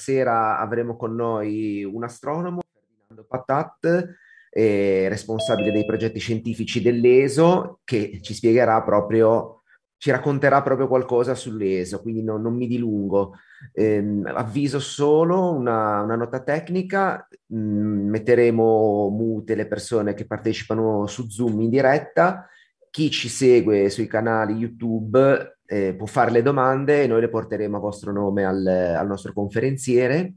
sera avremo con noi un astronomo, Ferdinando Patat, eh, responsabile dei progetti scientifici dell'ESO, che ci spiegherà proprio, ci racconterà proprio qualcosa sull'ESO, quindi no, non mi dilungo. Eh, avviso solo una, una nota tecnica, mh, mm, metteremo mute le persone che partecipano su Zoom in diretta, chi ci segue sui canali YouTube eh, può fare le domande e noi le porteremo a vostro nome al, al nostro conferenziere.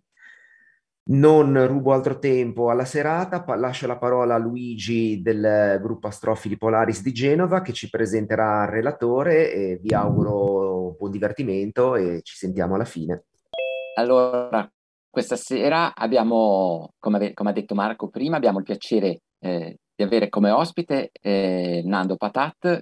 Non rubo altro tempo alla serata, pa- lascio la parola a Luigi del gruppo Astrofili Polaris di Genova che ci presenterà il relatore e vi auguro buon divertimento e ci sentiamo alla fine. Allora, questa sera abbiamo, come, come ha detto Marco prima, abbiamo il piacere eh, di avere come ospite eh, Nando Patat,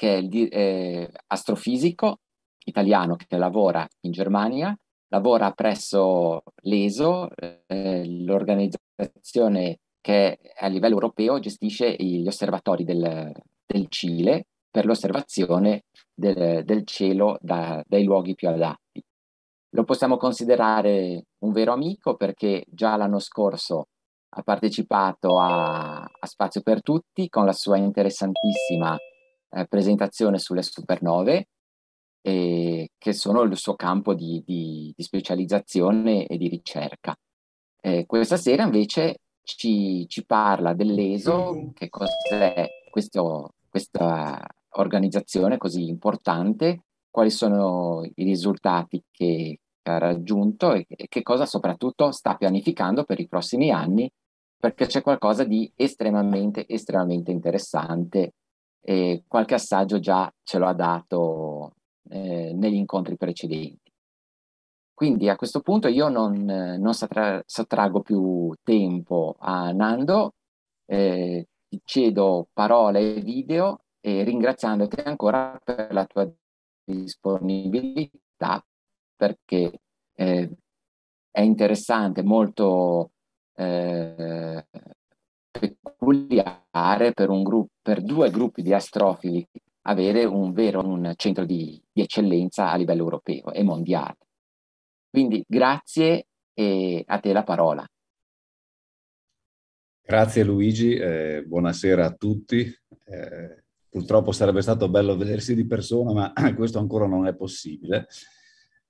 che è il, eh, astrofisico italiano che lavora in Germania, lavora presso l'ESO, eh, l'organizzazione che a livello europeo gestisce gli osservatori del, del Cile per l'osservazione del, del cielo da, dai luoghi più adatti. Lo possiamo considerare un vero amico perché già l'anno scorso ha partecipato a, a Spazio per Tutti con la sua interessantissima eh, presentazione sulle supernove, e eh, che sono il suo campo di, di, di specializzazione e di ricerca. Eh, questa sera invece ci, ci, parla dell'ESO, che cos'è questo, questa organizzazione così importante, quali sono i risultati che, ha raggiunto e, e che cosa soprattutto sta pianificando per i prossimi anni perché c'è qualcosa di estremamente, estremamente interessante e qualche assaggio già ce lo ha dato eh, negli incontri precedenti. Quindi a questo punto io non, eh, non satra- sottraggo più tempo a Nando, eh, ti cedo parole e video e ringraziandoti ancora per la tua disponibilità perché eh, è interessante, molto eh, peculiare per, un gruppo, per due gruppi di astrofili avere un vero un centro di, di, eccellenza a livello europeo e mondiale. Quindi grazie e a te la parola. Grazie Luigi, eh, buonasera a tutti. Eh, purtroppo sarebbe stato bello vedersi di persona, ma questo ancora non è possibile.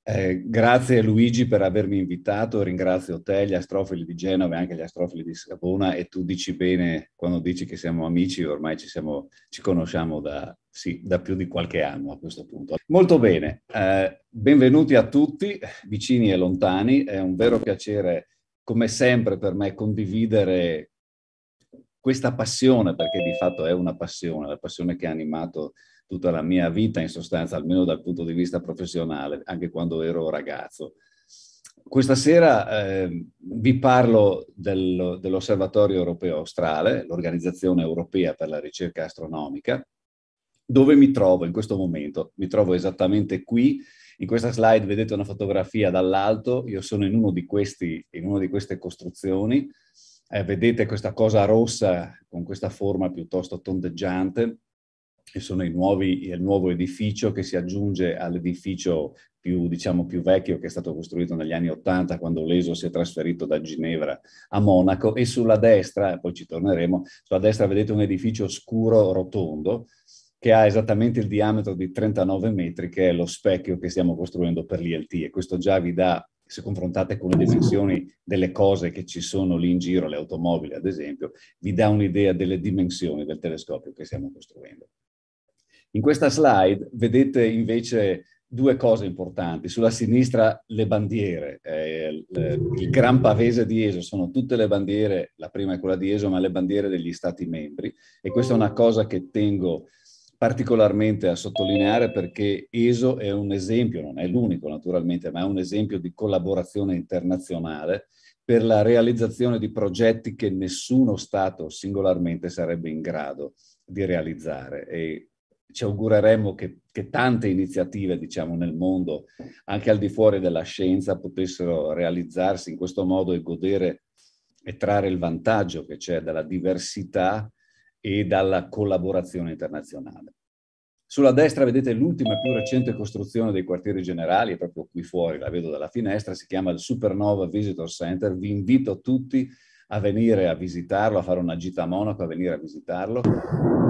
Eh, grazie Luigi per avermi invitato, ringrazio te, gli astrofili di Genova e anche gli astrofili di Savona e tu dici bene quando dici che siamo amici, ormai ci, siamo, ci conosciamo da, sì, da, più di qualche anno a questo punto. Molto bene, eh, benvenuti a tutti, vicini e lontani, è un vero piacere come sempre per me condividere questa passione, perché di fatto è una passione, la passione che ha animato tutta la mia vita in sostanza, almeno dal punto di vista professionale, anche quando ero ragazzo. Questa sera eh, vi parlo del, dell'Osservatorio Europeo Australe, l'organizzazione europea per la ricerca astronomica, dove mi trovo in questo momento. Mi trovo esattamente qui. In questa slide vedete una fotografia dall'alto. Io sono in, uno questi, in una di queste costruzioni. Eh, vedete questa cosa rossa con questa forma piuttosto tondeggiante che sono nuovi, il nuovo edificio che si aggiunge all'edificio più, diciamo, più vecchio che è stato costruito negli anni Ottanta quando l'ESO si è trasferito da Ginevra a Monaco e sulla destra, poi ci torneremo, sulla destra vedete un edificio scuro rotondo che ha esattamente il diametro di 39 metri che è lo specchio che stiamo costruendo per l'ILT e questo già vi dà se confrontate con le dimensioni delle cose che ci sono lì in giro, le automobili ad esempio, vi dà un'idea delle dimensioni del telescopio che stiamo costruendo. In questa slide vedete invece due cose importanti. Sulla sinistra le bandiere, eh, il gran pavese di ESO sono tutte le bandiere, la prima è quella di ESO, ma le bandiere degli stati membri e questa è una cosa che tengo particolarmente a sottolineare perché ESO è un esempio, non è l'unico naturalmente, ma è un esempio di collaborazione internazionale per la realizzazione di progetti che nessuno Stato singolarmente sarebbe in grado di realizzare. E ci augureremmo che, che tante iniziative diciamo, nel mondo, anche al di fuori della scienza, potessero realizzarsi in questo modo e godere e trarre il vantaggio che c'è dalla diversità e dalla collaborazione internazionale. Sulla destra vedete l'ultima più recente costruzione dei quartieri generali, è proprio qui fuori, la vedo dalla finestra, si chiama il Supernova Visitor Center. Vi invito tutti a a venire a visitarlo, a fare una gita a Monaco, a venire a visitarlo.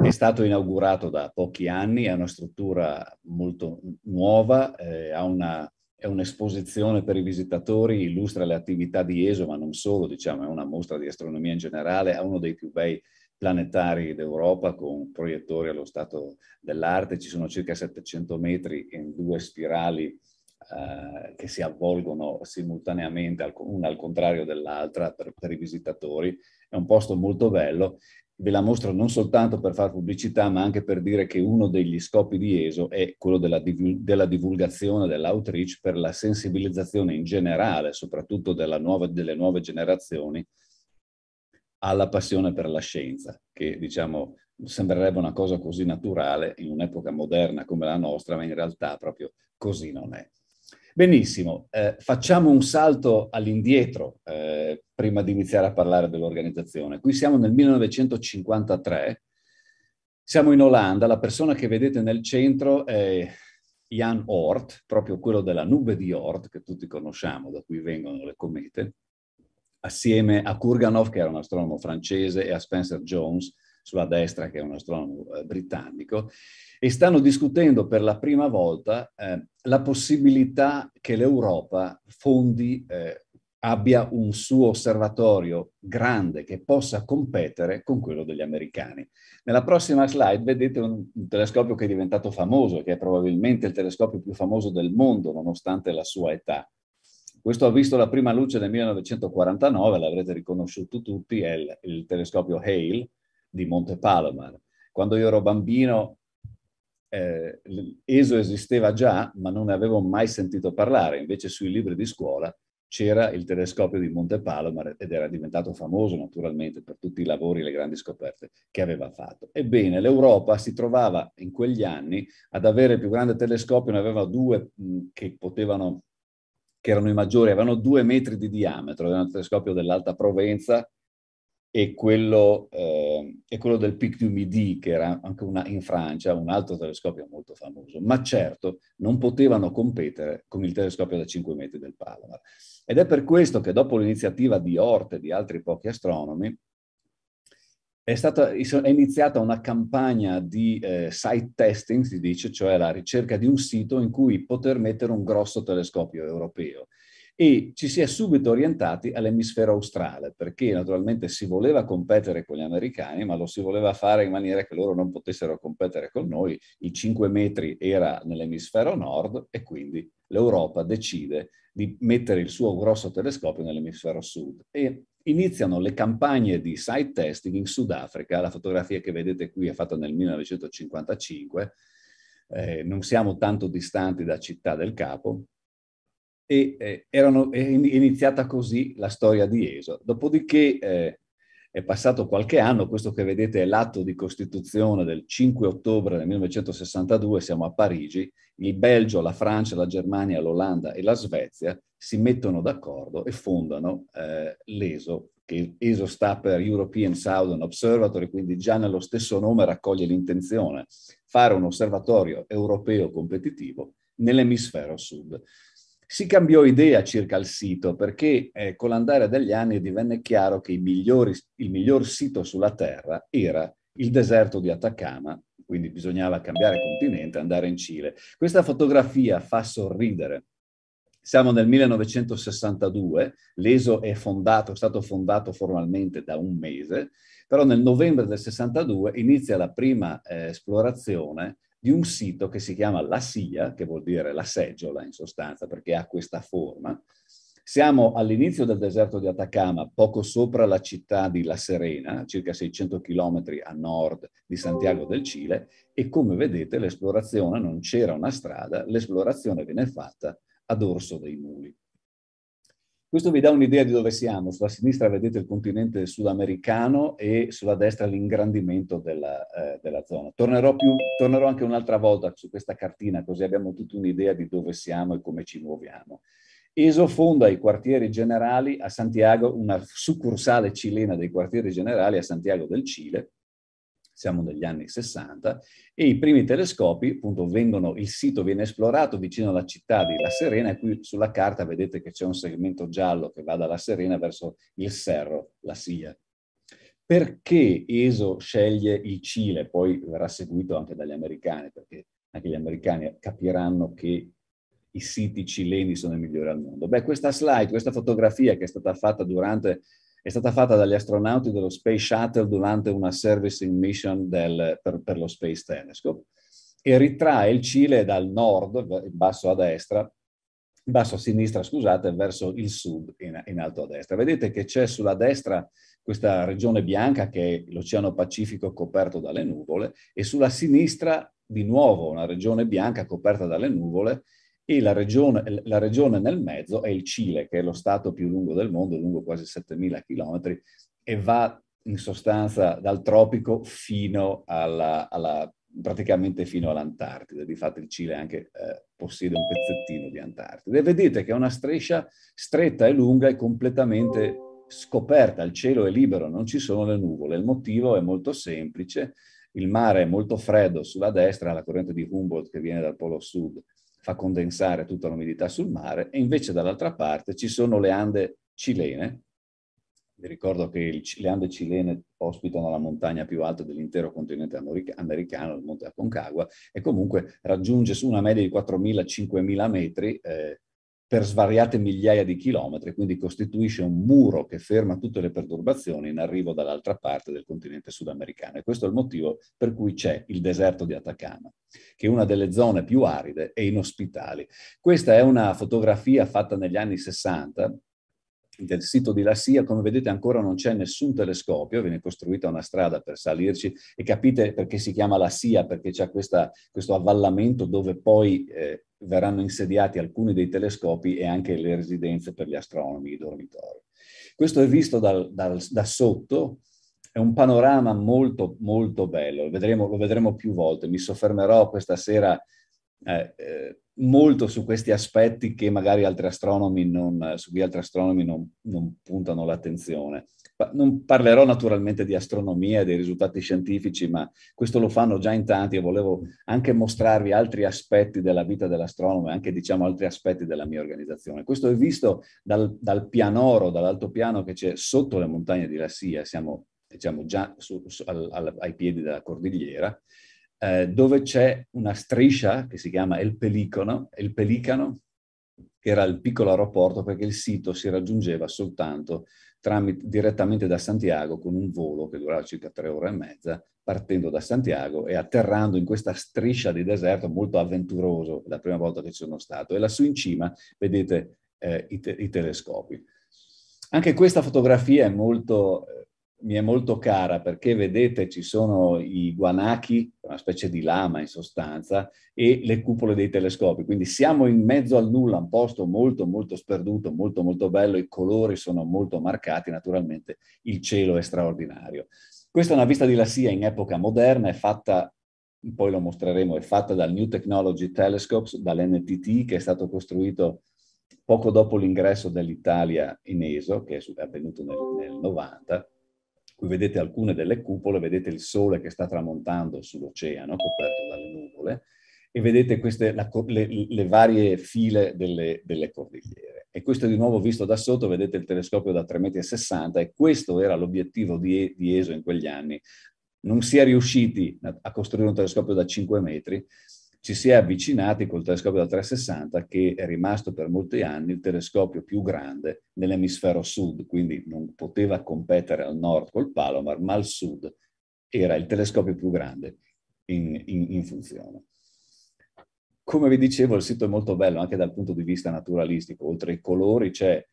È stato inaugurato da pochi anni, è una struttura molto nuova, eh, una, è un'esposizione per i visitatori, illustra le attività di ESO, ma non solo, diciamo, è una mostra di astronomia in generale, ha uno dei più bei planetari d'Europa con proiettori allo stato dell'arte, ci sono circa 700 metri in due spirali eh, che si avvolgono simultaneamente, una al contrario dell'altra, per, per i visitatori. È un posto molto bello ve la mostro non soltanto per fare pubblicità, ma anche per dire che uno degli scopi di ESO è quello della, divulgazione, dell'outreach per la sensibilizzazione in generale, soprattutto nuova, delle nuove generazioni, alla passione per la scienza, che diciamo sembrerebbe una cosa così naturale in un'epoca moderna come la nostra, ma in realtà proprio così non è. Benissimo, eh, facciamo un salto all'indietro eh, prima di iniziare a parlare dell'organizzazione. Qui siamo nel 1953, siamo in Olanda, la persona che vedete nel centro è Jan Oort, proprio quello della nube di Oort che tutti conosciamo, da cui vengono le comete, assieme a Kurganov che era un astronomo francese e a Spencer Jones sulla destra che è un astronomo eh, britannico e stanno discutendo per la prima volta eh, la possibilità che l'Europa fondi, eh, abbia un suo osservatorio grande che possa competere con quello degli americani. Nella prossima slide vedete un, un telescopio che è diventato famoso, che è probabilmente il telescopio più famoso del mondo, nonostante la sua età. Questo ha visto la prima luce nel 1949, l'avrete riconosciuto tutti, è il, il telescopio Hale di Monte Palomar. Quando io ero bambino eh, ESO esisteva già, ma non ne avevo mai sentito parlare. Invece sui libri di scuola c'era il telescopio di Monte Palomar ed era diventato famoso naturalmente per tutti i lavori e le grandi scoperte che aveva fatto. Ebbene, l'Europa si trovava in quegli anni ad avere il più grande telescopio, ne aveva due che potevano che erano i maggiori, avevano due metri di diametro, era un telescopio dell'Alta Provenza, e quello, eh, e quello del Pic du Midi, che era anche una, in Francia, un altro telescopio molto famoso, ma certo non potevano competere con il telescopio da 5 metri del Palomar. Ed è per questo che dopo l'iniziativa di Orte e di altri pochi astronomi, è, stata, è iniziata una campagna di eh, site testing, si dice, cioè la ricerca di un sito in cui poter mettere un grosso telescopio europeo e ci si è subito orientati all'emisfero australe, perché naturalmente si voleva competere con gli americani, ma lo si voleva fare in maniera che loro non potessero competere con noi. I 5 metri era nell'emisfero nord e quindi l'Europa decide di mettere il suo grosso telescopio nell'emisfero sud e iniziano le campagne di site testing in Sudafrica. La fotografia che vedete qui è fatta nel 1955, eh, non siamo tanto distanti da Città del Capo, e eh, erano, è iniziata così la storia di ESO. Dopodiché eh, è passato qualche anno, questo che vedete è l'atto di costituzione del 5 ottobre del 1962, siamo a Parigi, il Belgio, la Francia, la Germania, l'Olanda e la Svezia si mettono d'accordo e fondano eh, l'ESO, che ESO sta per European Southern Observatory, quindi già nello stesso nome raccoglie l'intenzione, fare un osservatorio europeo competitivo nell'emisfero sud. Si cambiò idea circa il sito perché eh, con l'andare degli anni divenne chiaro che migliori, il miglior sito sulla Terra era il deserto di Atacama, quindi bisognava cambiare continente e andare in Cile. Questa fotografia fa sorridere. Siamo nel 1962, l'ESO è, fondato, è stato fondato formalmente da un mese, però nel novembre del 62 inizia la prima eh, esplorazione di un sito che si chiama la SIA, che vuol dire la seggiola in sostanza, perché ha questa forma. Siamo all'inizio del deserto di Atacama, poco sopra la città di La Serena, circa 600 km a nord di Santiago del Cile, e come vedete l'esplorazione non c'era una strada, l'esplorazione viene fatta a dorso dei muli. Questo vi dà un'idea di dove siamo. Sulla sinistra vedete il continente sudamericano e sulla destra l'ingrandimento della, eh, della zona. Tornerò, più, tornerò anche un'altra volta su questa cartina, così abbiamo tutti un'idea di dove siamo e come ci muoviamo. ESO fonda i quartieri generali a Santiago, una succursale cilena dei quartieri generali a Santiago del Cile, siamo negli anni 60, e i primi telescopi, appunto, vengono, il sito viene esplorato vicino alla città di La Serena, e qui sulla carta vedete che c'è un segmento giallo che va dalla Serena verso il Serro, la Sia. Perché ESO sceglie il Cile? Poi verrà seguito anche dagli americani, perché anche gli americani capiranno che i siti cileni sono i migliori al mondo. Beh, questa slide, questa fotografia che è stata fatta durante è stata fatta dagli astronauti dello Space Shuttle durante una servicing mission del, per, per, lo Space Telescope e ritrae il Cile dal nord, in basso a destra, in basso a sinistra, scusate, verso il sud, in, in alto a destra. Vedete che c'è sulla destra questa regione bianca che è l'Oceano Pacifico coperto dalle nuvole e sulla sinistra di nuovo una regione bianca coperta dalle nuvole e la regione, la regione nel mezzo è il Cile, che è lo stato più lungo del mondo, lungo quasi 7.000 km, e va in sostanza dal tropico fino alla, alla praticamente fino all'Antartide. Difatti il Cile anche eh, possiede un pezzettino di Antartide. E vedete che è una striscia stretta e lunga e completamente scoperta, il cielo è libero, non ci sono le nuvole. Il motivo è molto semplice, il mare è molto freddo sulla destra, la corrente di Humboldt che viene dal polo sud fa condensare tutta l'umidità sul mare e invece dall'altra parte ci sono le Ande cilene. Vi ricordo che il, le Ande cilene ospitano la montagna più alta dell'intero continente americano, il Monte Aconcagua, e comunque raggiunge su una media di 4.000-5.000 metri eh, per svariate migliaia di chilometri, quindi costituisce un muro che ferma tutte le perturbazioni in arrivo dall'altra parte del continente sudamericano. E questo è il motivo per cui c'è il deserto di Atacama, che è una delle zone più aride e inospitali. Questa è una fotografia fatta negli anni 60 del sito di La Sia, come vedete ancora non c'è nessun telescopio, viene costruita una strada per salirci e capite perché si chiama La Sia, perché c'è questa, questo avvallamento dove poi eh, verranno insediati alcuni dei telescopi e anche le residenze per gli astronomi, i dormitori. Questo è visto dal, dal, da sotto, è un panorama molto molto bello, lo vedremo, lo vedremo più volte, mi soffermerò questa sera eh, eh molto su questi aspetti che magari altri astronomi non, su cui altri astronomi non, non puntano l'attenzione. Non parlerò naturalmente di astronomia e dei risultati scientifici, ma questo lo fanno già in tanti e volevo anche mostrarvi altri aspetti della vita dell'astronomo e anche diciamo altri aspetti della mia organizzazione. Questo è visto dal, dal pianoro, dall'altopiano che c'è sotto le montagne di Lassia, siamo diciamo già su, su, al, al, ai piedi della cordigliera, eh, dove c'è una striscia che si chiama El Pelicono, El Pelicano, che era il piccolo aeroporto perché il sito si raggiungeva soltanto tramite, direttamente da Santiago con un volo che durava circa tre ore e mezza, partendo da Santiago e atterrando in questa striscia di deserto molto avventuroso, la prima volta che ci sono stato. E lassù in cima vedete eh, i, te- i, telescopi. Anche questa fotografia è molto mi è molto cara perché vedete ci sono i guanachi, una specie di lama in sostanza, e le cupole dei telescopi. Quindi siamo in mezzo al nulla, un posto molto molto sperduto, molto molto bello, i colori sono molto marcati, naturalmente il cielo è straordinario. Questa è una vista di Lassia in epoca moderna, è fatta poi lo mostreremo, è fatta dal New Technology Telescopes, dall'NTT, che è stato costruito poco dopo l'ingresso dell'Italia in ESO, che è avvenuto nel, nel 90 qui vedete alcune delle cupole, vedete il sole che sta tramontando sull'oceano, coperto dalle nuvole, e vedete queste, la, le, le, varie file delle, delle, cordigliere. E questo di nuovo visto da sotto, vedete il telescopio da 3,60 m e questo era l'obiettivo di, di ESO in quegli anni. Non si è riusciti a costruire un telescopio da 5 metri, ci si è avvicinati col telescopio da 360 che è rimasto per molti anni il telescopio più grande nell'emisfero sud, quindi non poteva competere al nord col Palomar, ma al sud era il telescopio più grande in, in, in funzione. Come vi dicevo, il sito è molto bello anche dal punto di vista naturalistico, oltre ai colori c'è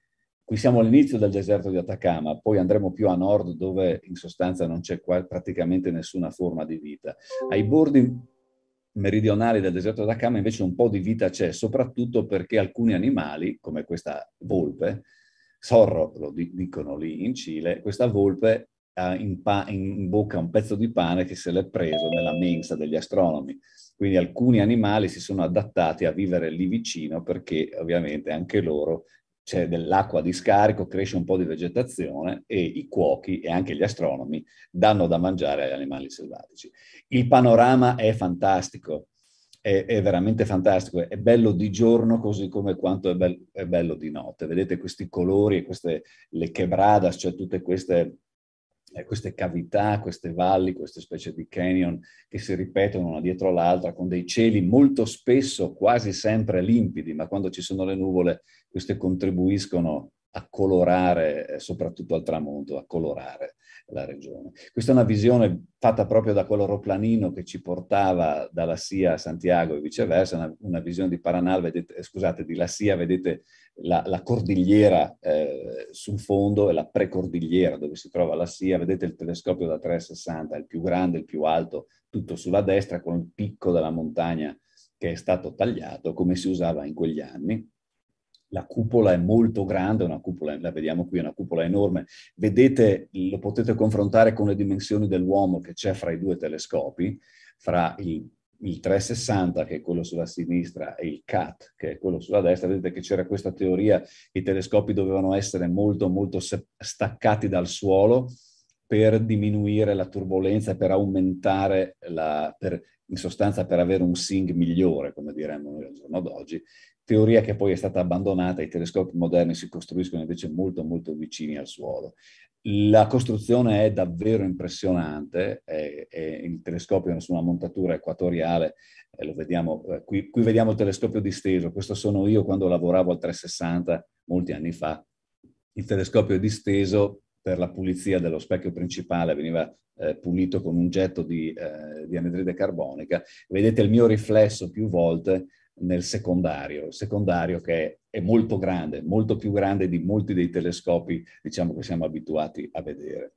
Qui siamo all'inizio del deserto di Atacama, poi andremo più a nord dove in sostanza non c'è praticamente nessuna forma di vita. Ai bordi meridionali del deserto d'Akama invece un po' di vita c'è, soprattutto perché alcuni animali, come questa volpe, sorro lo dicono lì in Cile, questa volpe ha in, in bocca un pezzo di pane che se l'è preso nella mensa degli astronomi. Quindi alcuni animali si sono adattati a vivere lì vicino perché ovviamente anche loro c'è dell'acqua di scarico, cresce un po' di vegetazione e i cuochi e anche gli astronomi danno da mangiare agli animali selvatici. Il panorama è fantastico, è, è veramente fantastico, è bello di giorno così come quanto è bello, è bello di notte. Vedete questi colori, queste, le quebradas, cioè tutte queste eh, queste cavità, queste valli, queste specie di canyon che si ripetono una dietro l'altra con dei cieli molto spesso quasi sempre limpidi, ma quando ci sono le nuvole queste contribuiscono a colorare, eh, soprattutto al tramonto, a colorare la regione. Questa è una visione fatta proprio da quell'oroplanino che ci portava dalla Sia a Santiago e viceversa, una, una visione di Paranal, vedete, eh, scusate, di La Sia, vedete la, la cordigliera eh, sul fondo e la precordigliera dove si trova La Sia, vedete il telescopio da 360, il più grande, il più alto, tutto sulla destra con il picco della montagna che è stato tagliato come si usava in quegli anni la cupola è molto grande, una cupola, la vediamo qui, è una cupola enorme. Vedete, lo potete confrontare con le dimensioni dell'uomo che c'è fra i due telescopi, fra il, il 360 che è quello sulla sinistra e il CAT che è quello sulla destra. Vedete che c'era questa teoria, i telescopi dovevano essere molto molto staccati dal suolo per diminuire la turbolenza, per aumentare la, per, in sostanza per avere un sing migliore, come diremmo noi al giorno d'oggi, teoria che poi è stata abbandonata, i telescopi moderni si costruiscono invece molto molto vicini al suolo. La costruzione è davvero impressionante, è, è il telescopio è su una montatura equatoriale, eh, vediamo, eh, qui, qui, vediamo il telescopio disteso, questo sono io quando lavoravo al 360 molti anni fa, il telescopio disteso per la pulizia dello specchio principale veniva eh, pulito con un getto di, eh, di anidride carbonica, vedete il mio riflesso più volte nel secondario, il secondario che è molto grande, molto più grande di molti dei telescopi diciamo, che siamo abituati a vedere.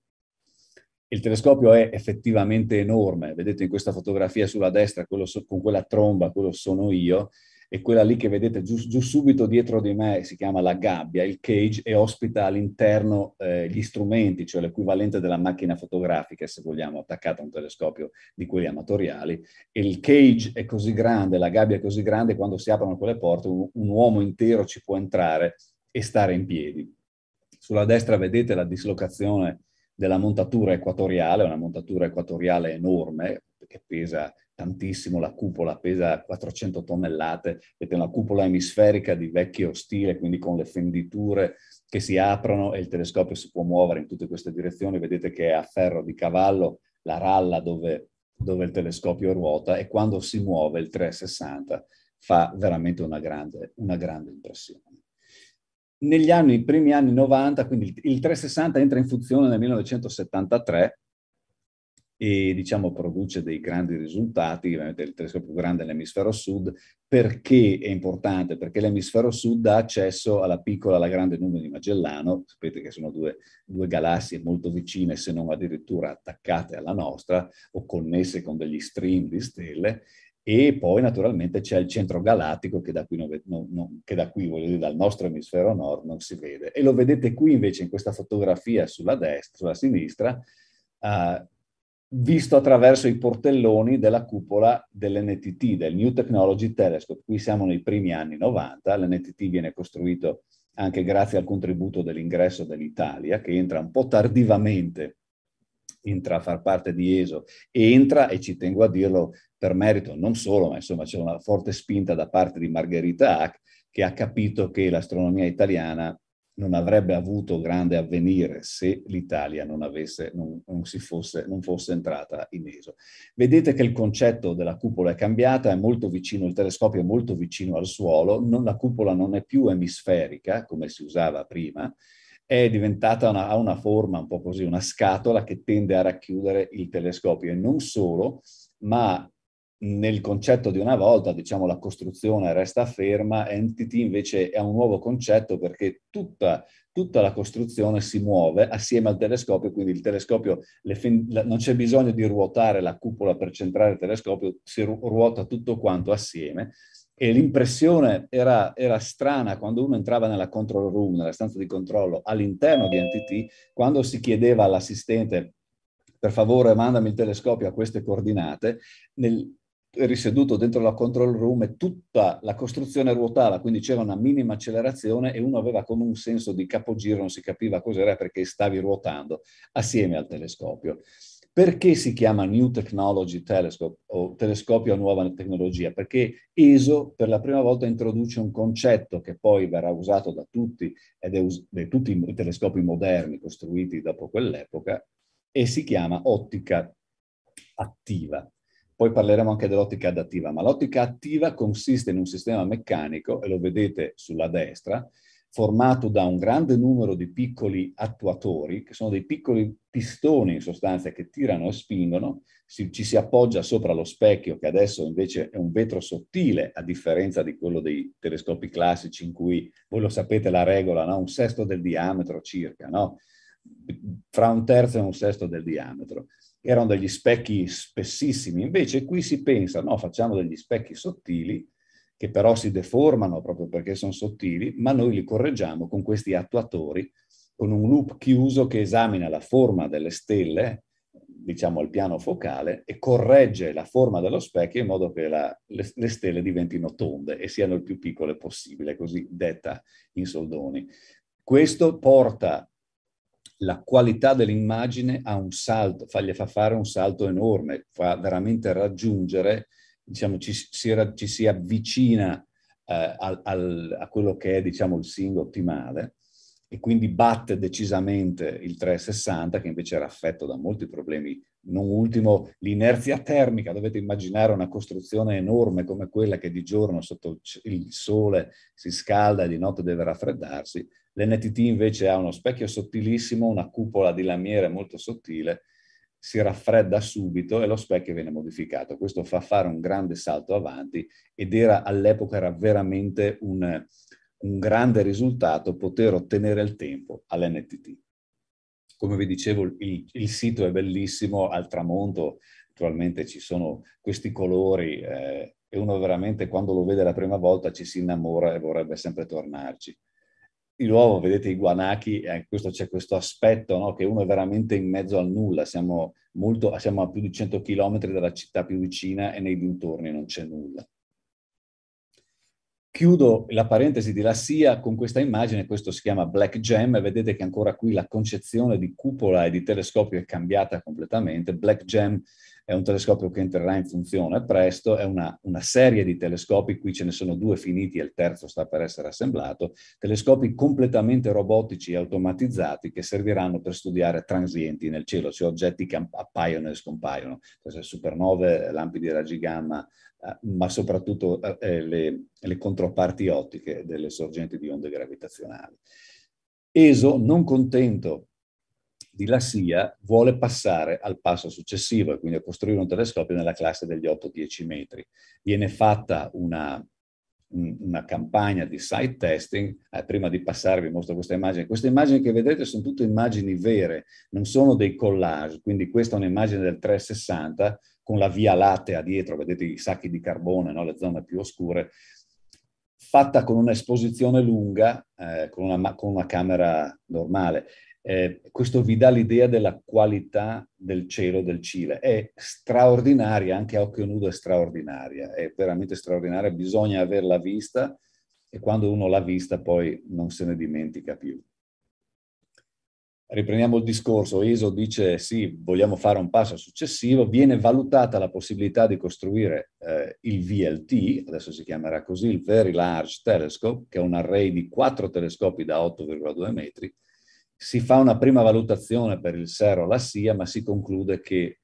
Il telescopio è effettivamente enorme, vedete in questa fotografia sulla destra quello, con quella tromba, quello sono io, e quella lì che vedete giù, giù, subito dietro di me si chiama la gabbia, il cage, e ospita all'interno eh, gli strumenti, cioè l'equivalente della macchina fotografica, se vogliamo, attaccata a un telescopio di quelli amatoriali. E il cage è così grande, la gabbia è così grande, quando si aprono quelle porte un, un uomo intero ci può entrare e stare in piedi. Sulla destra vedete la dislocazione della montatura equatoriale, una montatura equatoriale enorme, che pesa tantissimo, la cupola pesa 400 tonnellate, vedete una cupola emisferica di vecchio stile, quindi con le fenditure che si aprono e il telescopio si può muovere in tutte queste direzioni, vedete che è a ferro di cavallo la ralla dove, dove il telescopio ruota e quando si muove il 360 fa veramente una grande, una grande impressione negli anni, primi anni 90, quindi il 360 entra in funzione nel 1973 e diciamo, produce dei grandi risultati, ovviamente il telescopio più grande dell'emisfero sud, perché è importante? Perché l'emisfero sud ha accesso alla piccola e alla grande nube di Magellano, sapete che sono due, due galassie molto vicine, se non addirittura attaccate alla nostra o connesse con degli stream di stelle, e poi naturalmente c'è il centro galattico che da qui, non, non, che da qui dire, dal nostro emisfero nord non si vede. E lo vedete qui invece in questa fotografia sulla destra, sulla sinistra, uh, visto attraverso i portelloni della cupola dell'NTT, del New Technology Telescope. Qui siamo nei primi anni 90, l'NTT viene costruito anche grazie al contributo dell'ingresso dell'Italia, che entra un po' tardivamente, entra a far parte di ESO, e entra, e ci tengo a dirlo, per merito non solo, ma insomma c'è una forte spinta da parte di Margherita Hack, che ha capito che l'astronomia italiana non avrebbe avuto grande avvenire se l'Italia non, avesse, non, non, fosse, non, fosse, entrata in ESO. Vedete che il concetto della cupola è cambiato, è molto vicino, il telescopio è molto vicino al suolo, la cupola non è più emisferica come si usava prima, è diventata una, ha una forma un po' così, una scatola che tende a racchiudere il telescopio e non solo, ma nel concetto di una volta, diciamo, la costruzione resta ferma, entity invece è un nuovo concetto perché tutta, tutta la costruzione si muove assieme al telescopio, quindi il telescopio, fin- la, non c'è bisogno di ruotare la cupola per centrare il telescopio, si ru- ruota tutto quanto assieme. E l'impressione era, era strana quando uno entrava nella control room, nella stanza di controllo all'interno di NTT, quando si chiedeva all'assistente per favore mandami il telescopio a queste coordinate, nel, risieduto dentro la control room e tutta la costruzione ruotava, quindi c'era una minima accelerazione e uno aveva come un senso di capogiro, non si capiva cos'era perché stavi ruotando assieme al telescopio. Perché si chiama New Technology Telescope o telescopio a nuova tecnologia? Perché ESO per la prima volta introduce un concetto che poi verrà usato da tutti, ed è us- da tutti i telescopi moderni costruiti dopo quell'epoca, e si chiama ottica attiva. Poi parleremo anche dell'ottica adattiva, ma l'ottica attiva consiste in un sistema meccanico, e lo vedete sulla destra, formato da un grande numero di piccoli attuatori, che sono dei piccoli pistoni in sostanza che tirano e spingono, si, ci si appoggia sopra lo specchio che adesso invece è un vetro sottile a differenza di quello dei telescopi classici in cui, voi lo sapete la regola, no? un sesto del diametro circa, no? fra un terzo e un sesto del diametro erano degli specchi spessissimi, invece qui si pensa, no, facciamo degli specchi sottili, che però si deformano proprio perché sono sottili, ma noi li correggiamo con questi attuatori, con un loop chiuso che esamina la forma delle stelle, diciamo al piano focale, e corregge la forma dello specchio in modo che la, le, le stelle diventino tonde e siano il più piccole possibile, così detta in soldoni. Questo porta la qualità dell'immagine ha un salto, fa, gli fa fare un salto enorme, fa veramente raggiungere, diciamo, ci si, ci si avvicina eh, al, al, a quello che è diciamo, il sing ottimale e quindi batte decisamente il 360 che invece era affetto da molti problemi, non ultimo l'inerzia termica, dovete immaginare una costruzione enorme come quella che di giorno sotto il sole si scalda e di notte deve raffreddarsi, L'NTT invece ha uno specchio sottilissimo, una cupola di lamiere molto sottile, si raffredda subito e lo specchio viene modificato. Questo fa fare un grande salto avanti ed era all'epoca era veramente un, un grande risultato poter ottenere il tempo all'NTT. Come vi dicevo, il, il, sito è bellissimo, al tramonto naturalmente ci sono questi colori eh, e uno veramente quando lo vede la prima volta ci si innamora e vorrebbe sempre tornarci di nuovo vedete i guanachi, eh, questo, c'è questo aspetto no? che uno è veramente in mezzo al nulla, siamo, molto, siamo, a più di 100 km dalla città più vicina e nei dintorni non c'è nulla. Chiudo la parentesi di Lassia con questa immagine, questo si chiama Black Gem, vedete che ancora qui la concezione di cupola e di telescopio è cambiata completamente. Black Gem è un telescopio che entrerà in funzione presto, è una, una, serie di telescopi, qui ce ne sono due finiti e il terzo sta per essere assemblato, telescopi completamente robotici e automatizzati che serviranno per studiare transienti nel cielo, cioè oggetti che appaiono e scompaiono, cioè supernove, lampi di raggi gamma, eh, ma soprattutto eh, eh, le, le controparti ottiche delle sorgenti di onde gravitazionali. ESO, non contento di La SIA vuole passare al passo successivo e quindi a costruire un telescopio nella classe degli 8-10 metri. Viene fatta una, una campagna di site testing. Eh, prima di passare vi mostro questa immagine. Queste immagini che vedete sono tutte immagini vere, non sono dei collage, quindi questa è un'immagine del 360 con la via lattea dietro, vedete i sacchi di carbone, no? le zone più oscure, fatta con un'esposizione lunga, eh, con, una, con una camera normale. Eh, questo vi dà l'idea della qualità del cielo del Cile. È straordinaria, anche a occhio nudo è straordinaria, è veramente straordinaria, bisogna averla vista e quando uno l'ha vista poi non se ne dimentica più. Riprendiamo il discorso, Eso dice sì, vogliamo fare un passo successivo, viene valutata la possibilità di costruire eh, il VLT, adesso si chiamerà così, il Very Large Telescope, che è un array di quattro telescopi da 8,2 metri, si fa una prima valutazione per il sero la SIA, ma si conclude che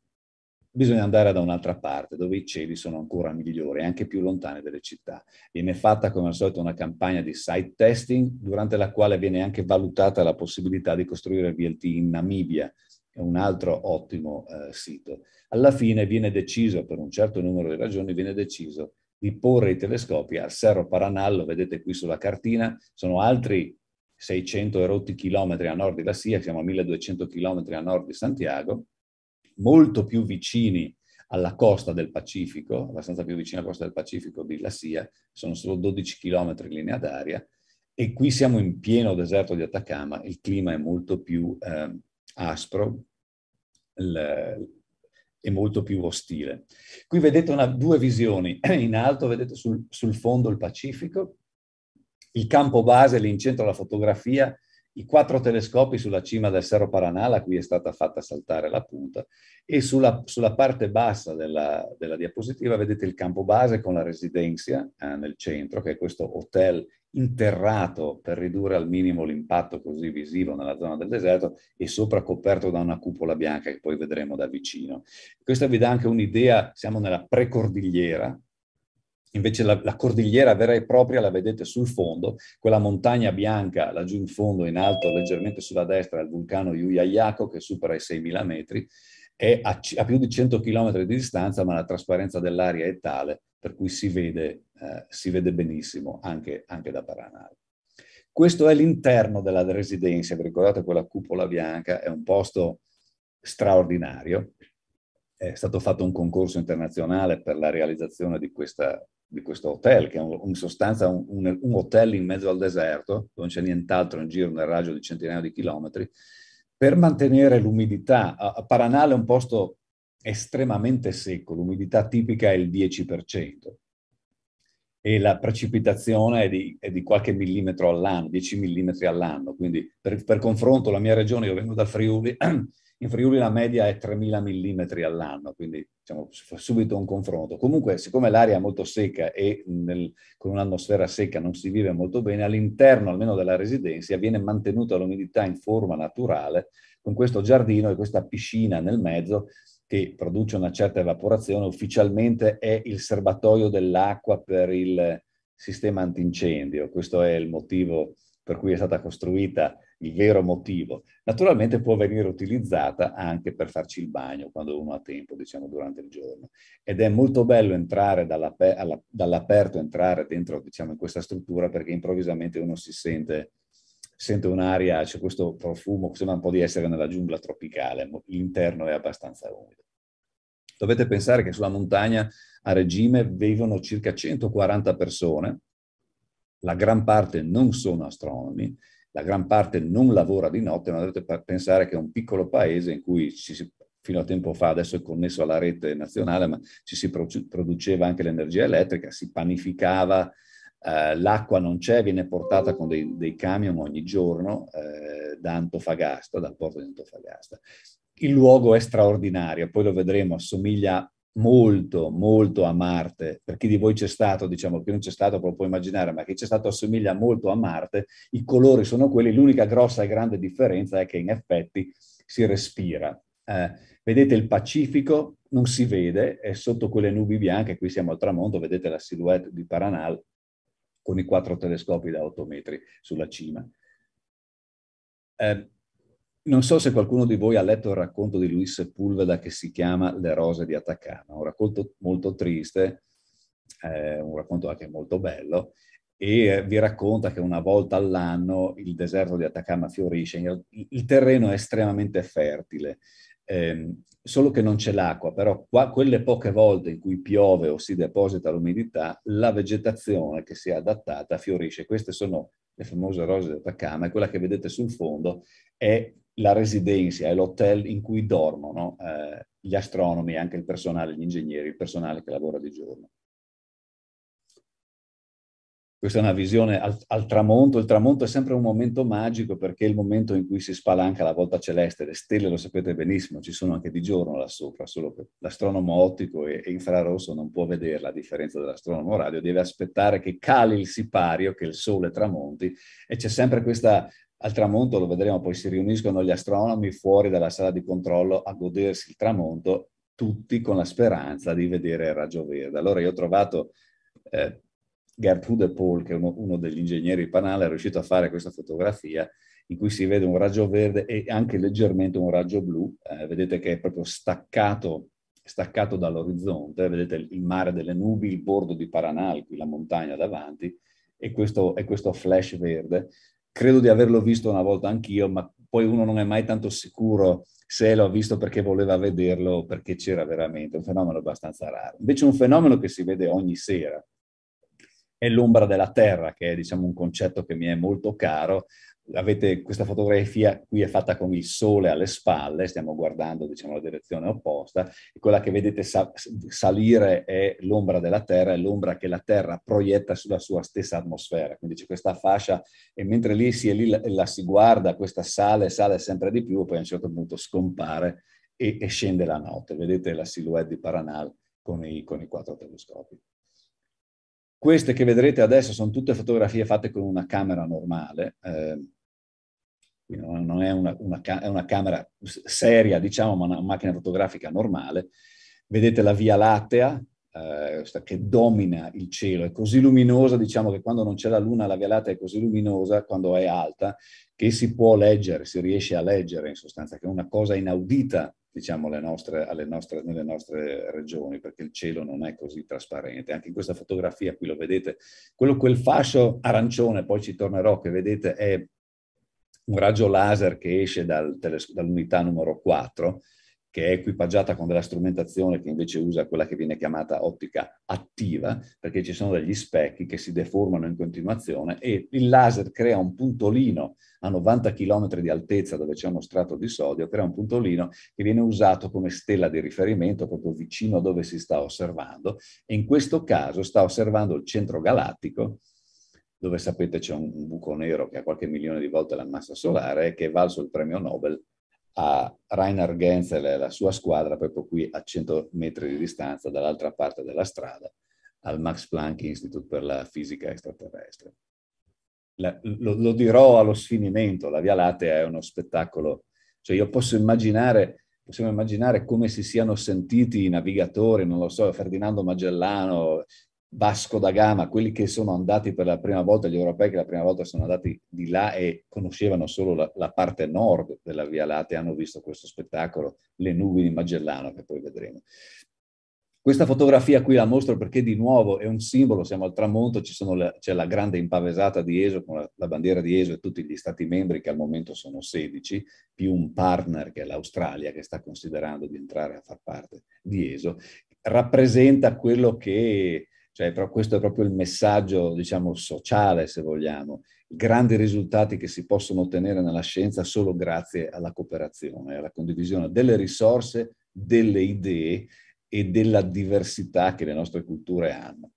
bisogna andare da un'altra parte, dove i cieli sono ancora migliori, anche più lontani dalle città. Viene fatta, come al solito, una campagna di site testing, durante la quale viene anche valutata la possibilità di costruire VLT in Namibia, è un altro ottimo eh, sito. Alla fine viene deciso, per un certo numero di ragioni, viene deciso di porre i telescopi al Cerro Paranallo, vedete qui sulla cartina, sono altri 600 erotti chilometri a nord della Sia, siamo a 1200 chilometri a nord di Santiago, molto più vicini alla costa del Pacifico, abbastanza più vicini alla costa del Pacifico di La Sia, sono solo 12 chilometri in linea d'aria, e qui siamo in pieno deserto di Atacama, il clima è molto più eh, aspro e molto più ostile. Qui vedete una, due visioni, in alto vedete sul, sul fondo il Pacifico, il campo base lì in centro alla fotografia, i quattro telescopi sulla cima del Serro Paranà, a cui è stata fatta saltare la punta, e sulla, sulla parte bassa della, della, diapositiva vedete il campo base con la residenza eh, nel centro, che è questo hotel interrato per ridurre al minimo l'impatto così visivo nella zona del deserto e sopra coperto da una cupola bianca che poi vedremo da vicino. Questa vi dà anche un'idea, siamo nella precordigliera, Invece la, la, cordigliera vera e propria la vedete sul fondo, quella montagna bianca laggiù in fondo, in alto, leggermente sulla destra, il vulcano Yuyayaco che supera i 6.000 metri, è a, a, più di 100 km di distanza, ma la trasparenza dell'aria è tale per cui si vede, eh, si vede benissimo anche, anche da Paranal. Questo è l'interno della residenza, vi ricordate quella cupola bianca, è un posto straordinario, è stato fatto un concorso internazionale per la realizzazione di questa, di questo hotel, che è un, in sostanza un, un, un, hotel in mezzo al deserto, non c'è nient'altro in giro nel raggio di centinaia di chilometri, per mantenere l'umidità. Paranale è un posto estremamente secco, l'umidità tipica è il 10% e la precipitazione è di, è di, qualche millimetro all'anno, 10 millimetri all'anno. Quindi per, per confronto la mia regione, io vengo da Friuli, In Friuli la media è 3.000 mm all'anno, quindi diciamo, subito un confronto. Comunque, siccome l'aria è molto secca e nel, con un'atmosfera secca non si vive molto bene, all'interno almeno della residenza viene mantenuta l'umidità in forma naturale con questo giardino e questa piscina nel mezzo che produce una certa evaporazione, ufficialmente è il serbatoio dell'acqua per il sistema antincendio. Questo è il motivo per cui è stata costruita il vero motivo. Naturalmente può venire utilizzata anche per farci il bagno quando uno ha tempo, diciamo, durante il giorno. Ed è molto bello entrare dall'aperto, entrare dentro, diciamo, in questa struttura perché improvvisamente uno si sente, sente un'aria, c'è questo profumo, sembra un po' di essere nella giungla tropicale, l'interno è abbastanza umido. Dovete pensare che sulla montagna a regime vivono circa 140 persone, la gran parte non sono astronomi, la gran parte non lavora di notte, ma dovete pensare che è un piccolo paese in cui ci si fino a tempo fa, adesso è connesso alla rete nazionale, ma ci si produceva anche l'energia elettrica, si panificava, eh, l'acqua non c'è, viene portata con dei, dei camion ogni giorno eh, da Antofagasta, dal porto di Antofagasta. Il luogo è straordinario, poi lo vedremo, assomiglia molto, molto a Marte. Per chi di voi c'è stato, diciamo, che non c'è stato, lo puoi immaginare, ma chi c'è stato assomiglia molto a Marte, i colori sono quelli, l'unica grossa e grande differenza è che in effetti si respira. Eh, vedete il Pacifico, non si vede, è sotto quelle nubi bianche, qui siamo al tramonto, vedete la silhouette di Paranal con i quattro telescopi da 8 metri sulla cima. Eh, non so se qualcuno di voi ha letto il racconto di Luis Sepulveda che si chiama Le rose di Atacama, un racconto molto triste, eh, un racconto anche molto bello, e eh, vi racconta che una volta all'anno il deserto di Atacama fiorisce, il terreno è estremamente fertile, ehm, solo che non c'è l'acqua, però qua, quelle poche volte in cui piove o si deposita l'umidità, la vegetazione che si è adattata fiorisce. Queste sono le famose rose di Atacama e quella che vedete sul fondo è la residenza e l'hotel in cui dormono eh, gli astronomi, anche il personale, gli ingegneri, il personale che lavora di giorno. Questa è una visione al, al, tramonto, il tramonto è sempre un momento magico perché è il momento in cui si spalanca la volta celeste, le stelle lo sapete benissimo, ci sono anche di giorno là sopra, solo che l'astronomo ottico e, e infrarosso non può vederla, a differenza dell'astronomo radio, deve aspettare che cali il sipario, che il sole tramonti e c'è sempre questa al tramonto lo vedremo, poi si riuniscono gli astronomi fuori dalla sala di controllo a godersi il tramonto, tutti con la speranza di vedere il raggio verde. Allora io ho trovato eh, Gertrude Paul, che è uno, uno degli ingegneri di Panale, è riuscito a fare questa fotografia in cui si vede un raggio verde e anche leggermente un raggio blu. Eh, vedete che è proprio staccato, staccato dall'orizzonte, vedete il mare delle nubi, il bordo di Paranal, qui la montagna davanti, e questo, e questo flash verde credo di averlo visto una volta anch'io, ma poi uno non è mai tanto sicuro se l'ho visto perché voleva vederlo o perché c'era veramente, un fenomeno abbastanza raro. Invece un fenomeno che si vede ogni sera è l'ombra della terra, che è diciamo, un concetto che mi è molto caro, avete questa fotografia qui è fatta con il sole alle spalle, stiamo guardando diciamo la direzione opposta, e quella che vedete sa- salire è l'ombra della Terra, è l'ombra che la Terra proietta sulla sua stessa atmosfera, quindi c'è questa fascia e mentre lì si è lì la, la si guarda, questa sale, sale sempre di più, poi a un certo punto scompare e, e scende la notte, vedete la silhouette di Paranal con i, con i quattro telescopi. Queste che vedrete adesso sono tutte fotografie fatte con una camera normale, eh, quindi non, è, una, una, è, una, camera seria, diciamo, ma una macchina fotografica normale. Vedete la Via Lattea eh, che domina il cielo, è così luminosa, diciamo che quando non c'è la luna la Via Lattea è così luminosa, quando è alta, che si può leggere, si riesce a leggere in sostanza, che è una cosa inaudita diciamo, alle nostre, alle nostre, nelle nostre regioni, perché il cielo non è così trasparente. Anche in questa fotografia qui lo vedete, quello, quel fascio arancione, poi ci tornerò, che vedete è un raggio laser che esce dal teles- dall'unità numero 4, che è equipaggiata con della strumentazione che invece usa quella che viene chiamata ottica attiva, perché ci sono degli specchi che si deformano in continuazione e il laser crea un puntolino a 90 km di altezza dove c'è uno strato di sodio, crea un puntolino che viene usato come stella di riferimento proprio vicino a dove si sta osservando e in questo caso sta osservando il centro galattico dove sapete c'è un buco nero che ha qualche milione di volte la massa solare, che è valso il premio Nobel a Reinhard Genzel e la sua squadra proprio qui a 100 metri di distanza dall'altra parte della strada al Max Planck Institute per la fisica extraterrestre. La, lo, lo, dirò allo sfinimento, la Via Lattea è uno spettacolo, cioè io posso immaginare, possiamo immaginare come si siano sentiti i navigatori, non lo so, Ferdinando Magellano, Vasco da Gama, quelli che sono andati per la prima volta, gli europei che la prima volta sono andati di là e conoscevano solo la, la parte nord della Via Lattea, hanno visto questo spettacolo, le nubi di Magellano, che poi vedremo. Questa fotografia qui la mostro perché di nuovo è un simbolo, siamo al tramonto, le, c'è la grande impavesata di ESO con la, la, bandiera di ESO e tutti gli stati membri che al momento sono 16, più un partner che è l'Australia che sta considerando di entrare a far parte di ESO, rappresenta quello che cioè, questo è proprio il messaggio, diciamo, sociale, se vogliamo. I grandi risultati che si possono ottenere nella scienza solo grazie alla cooperazione, alla condivisione delle risorse, delle idee e della diversità che le nostre culture hanno.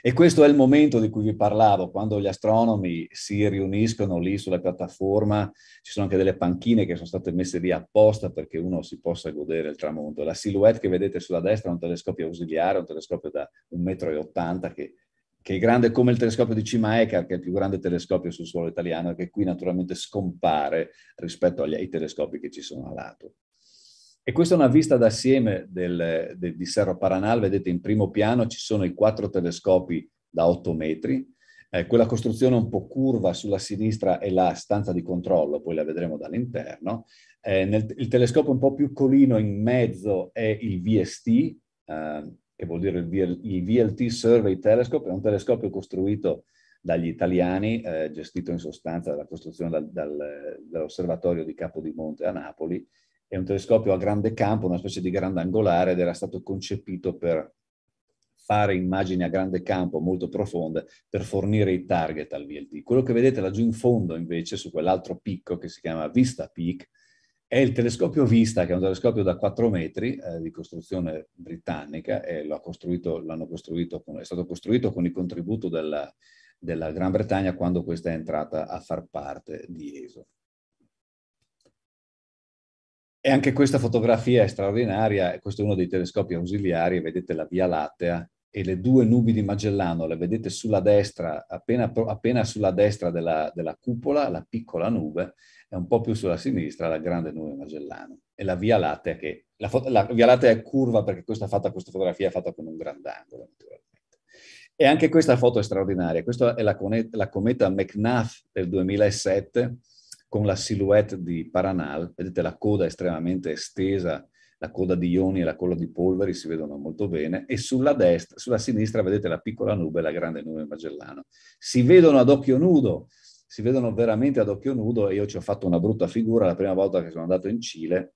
E questo è il momento di cui vi parlavo, quando gli astronomi si riuniscono lì sulla piattaforma, ci sono anche delle panchine che sono state messe lì apposta perché uno si possa godere il tramonto. La silhouette che vedete sulla destra è un telescopio ausiliare, un telescopio da 1,80 m che che è grande come il telescopio di Cima Ecar, che è il più grande telescopio sul suolo italiano, e che qui naturalmente scompare rispetto agli, ai telescopi che ci sono a lato. E questa è una vista d'assieme del, del, di Serra Paranal, vedete in primo piano ci sono i quattro telescopi da 8 metri, eh, quella costruzione un po' curva sulla sinistra è la stanza di controllo, poi la vedremo dall'interno. Eh, nel, il telescopio un po' più colino in mezzo è il VST, eh, che vuol dire il, VL, il, VLT Survey Telescope, è un telescopio costruito dagli italiani, eh, gestito in sostanza dalla costruzione dal, dal, dall'osservatorio di Capodimonte a Napoli, è un telescopio a grande campo, una specie di grande angolare ed era stato concepito per fare immagini a grande campo molto profonde per fornire i target al VLT. Quello che vedete laggiù in fondo invece su quell'altro picco che si chiama Vista Peak è il telescopio Vista che è un telescopio da 4 metri eh, di costruzione britannica e l'hanno costruito, costruito con, è stato costruito con il contributo della, della Gran Bretagna quando questa è entrata a far parte di ESO. E anche questa fotografia è straordinaria, questo è uno dei telescopi ausiliari, vedete la Via Lattea e le due nubi di Magellano, le vedete sulla destra, appena, appena sulla destra della, della, cupola, la piccola nube, e un po' più sulla sinistra la grande nube Magellano. E la Via Lattea che, la, la Via Lattea è curva perché questa, fatta, questa fotografia è fatta con un grandangolo, E anche questa foto è straordinaria, questa è la, la cometa McNath del 2007, con la silhouette di Paranal, vedete la coda estremamente estesa, la coda di ioni e la coda di polveri si vedono molto bene, e sulla, destra, sulla sinistra vedete la piccola nube la grande nube Magellano. Si vedono ad occhio nudo, si vedono veramente ad occhio nudo e io ci ho fatto una brutta figura la prima volta che sono andato in Cile,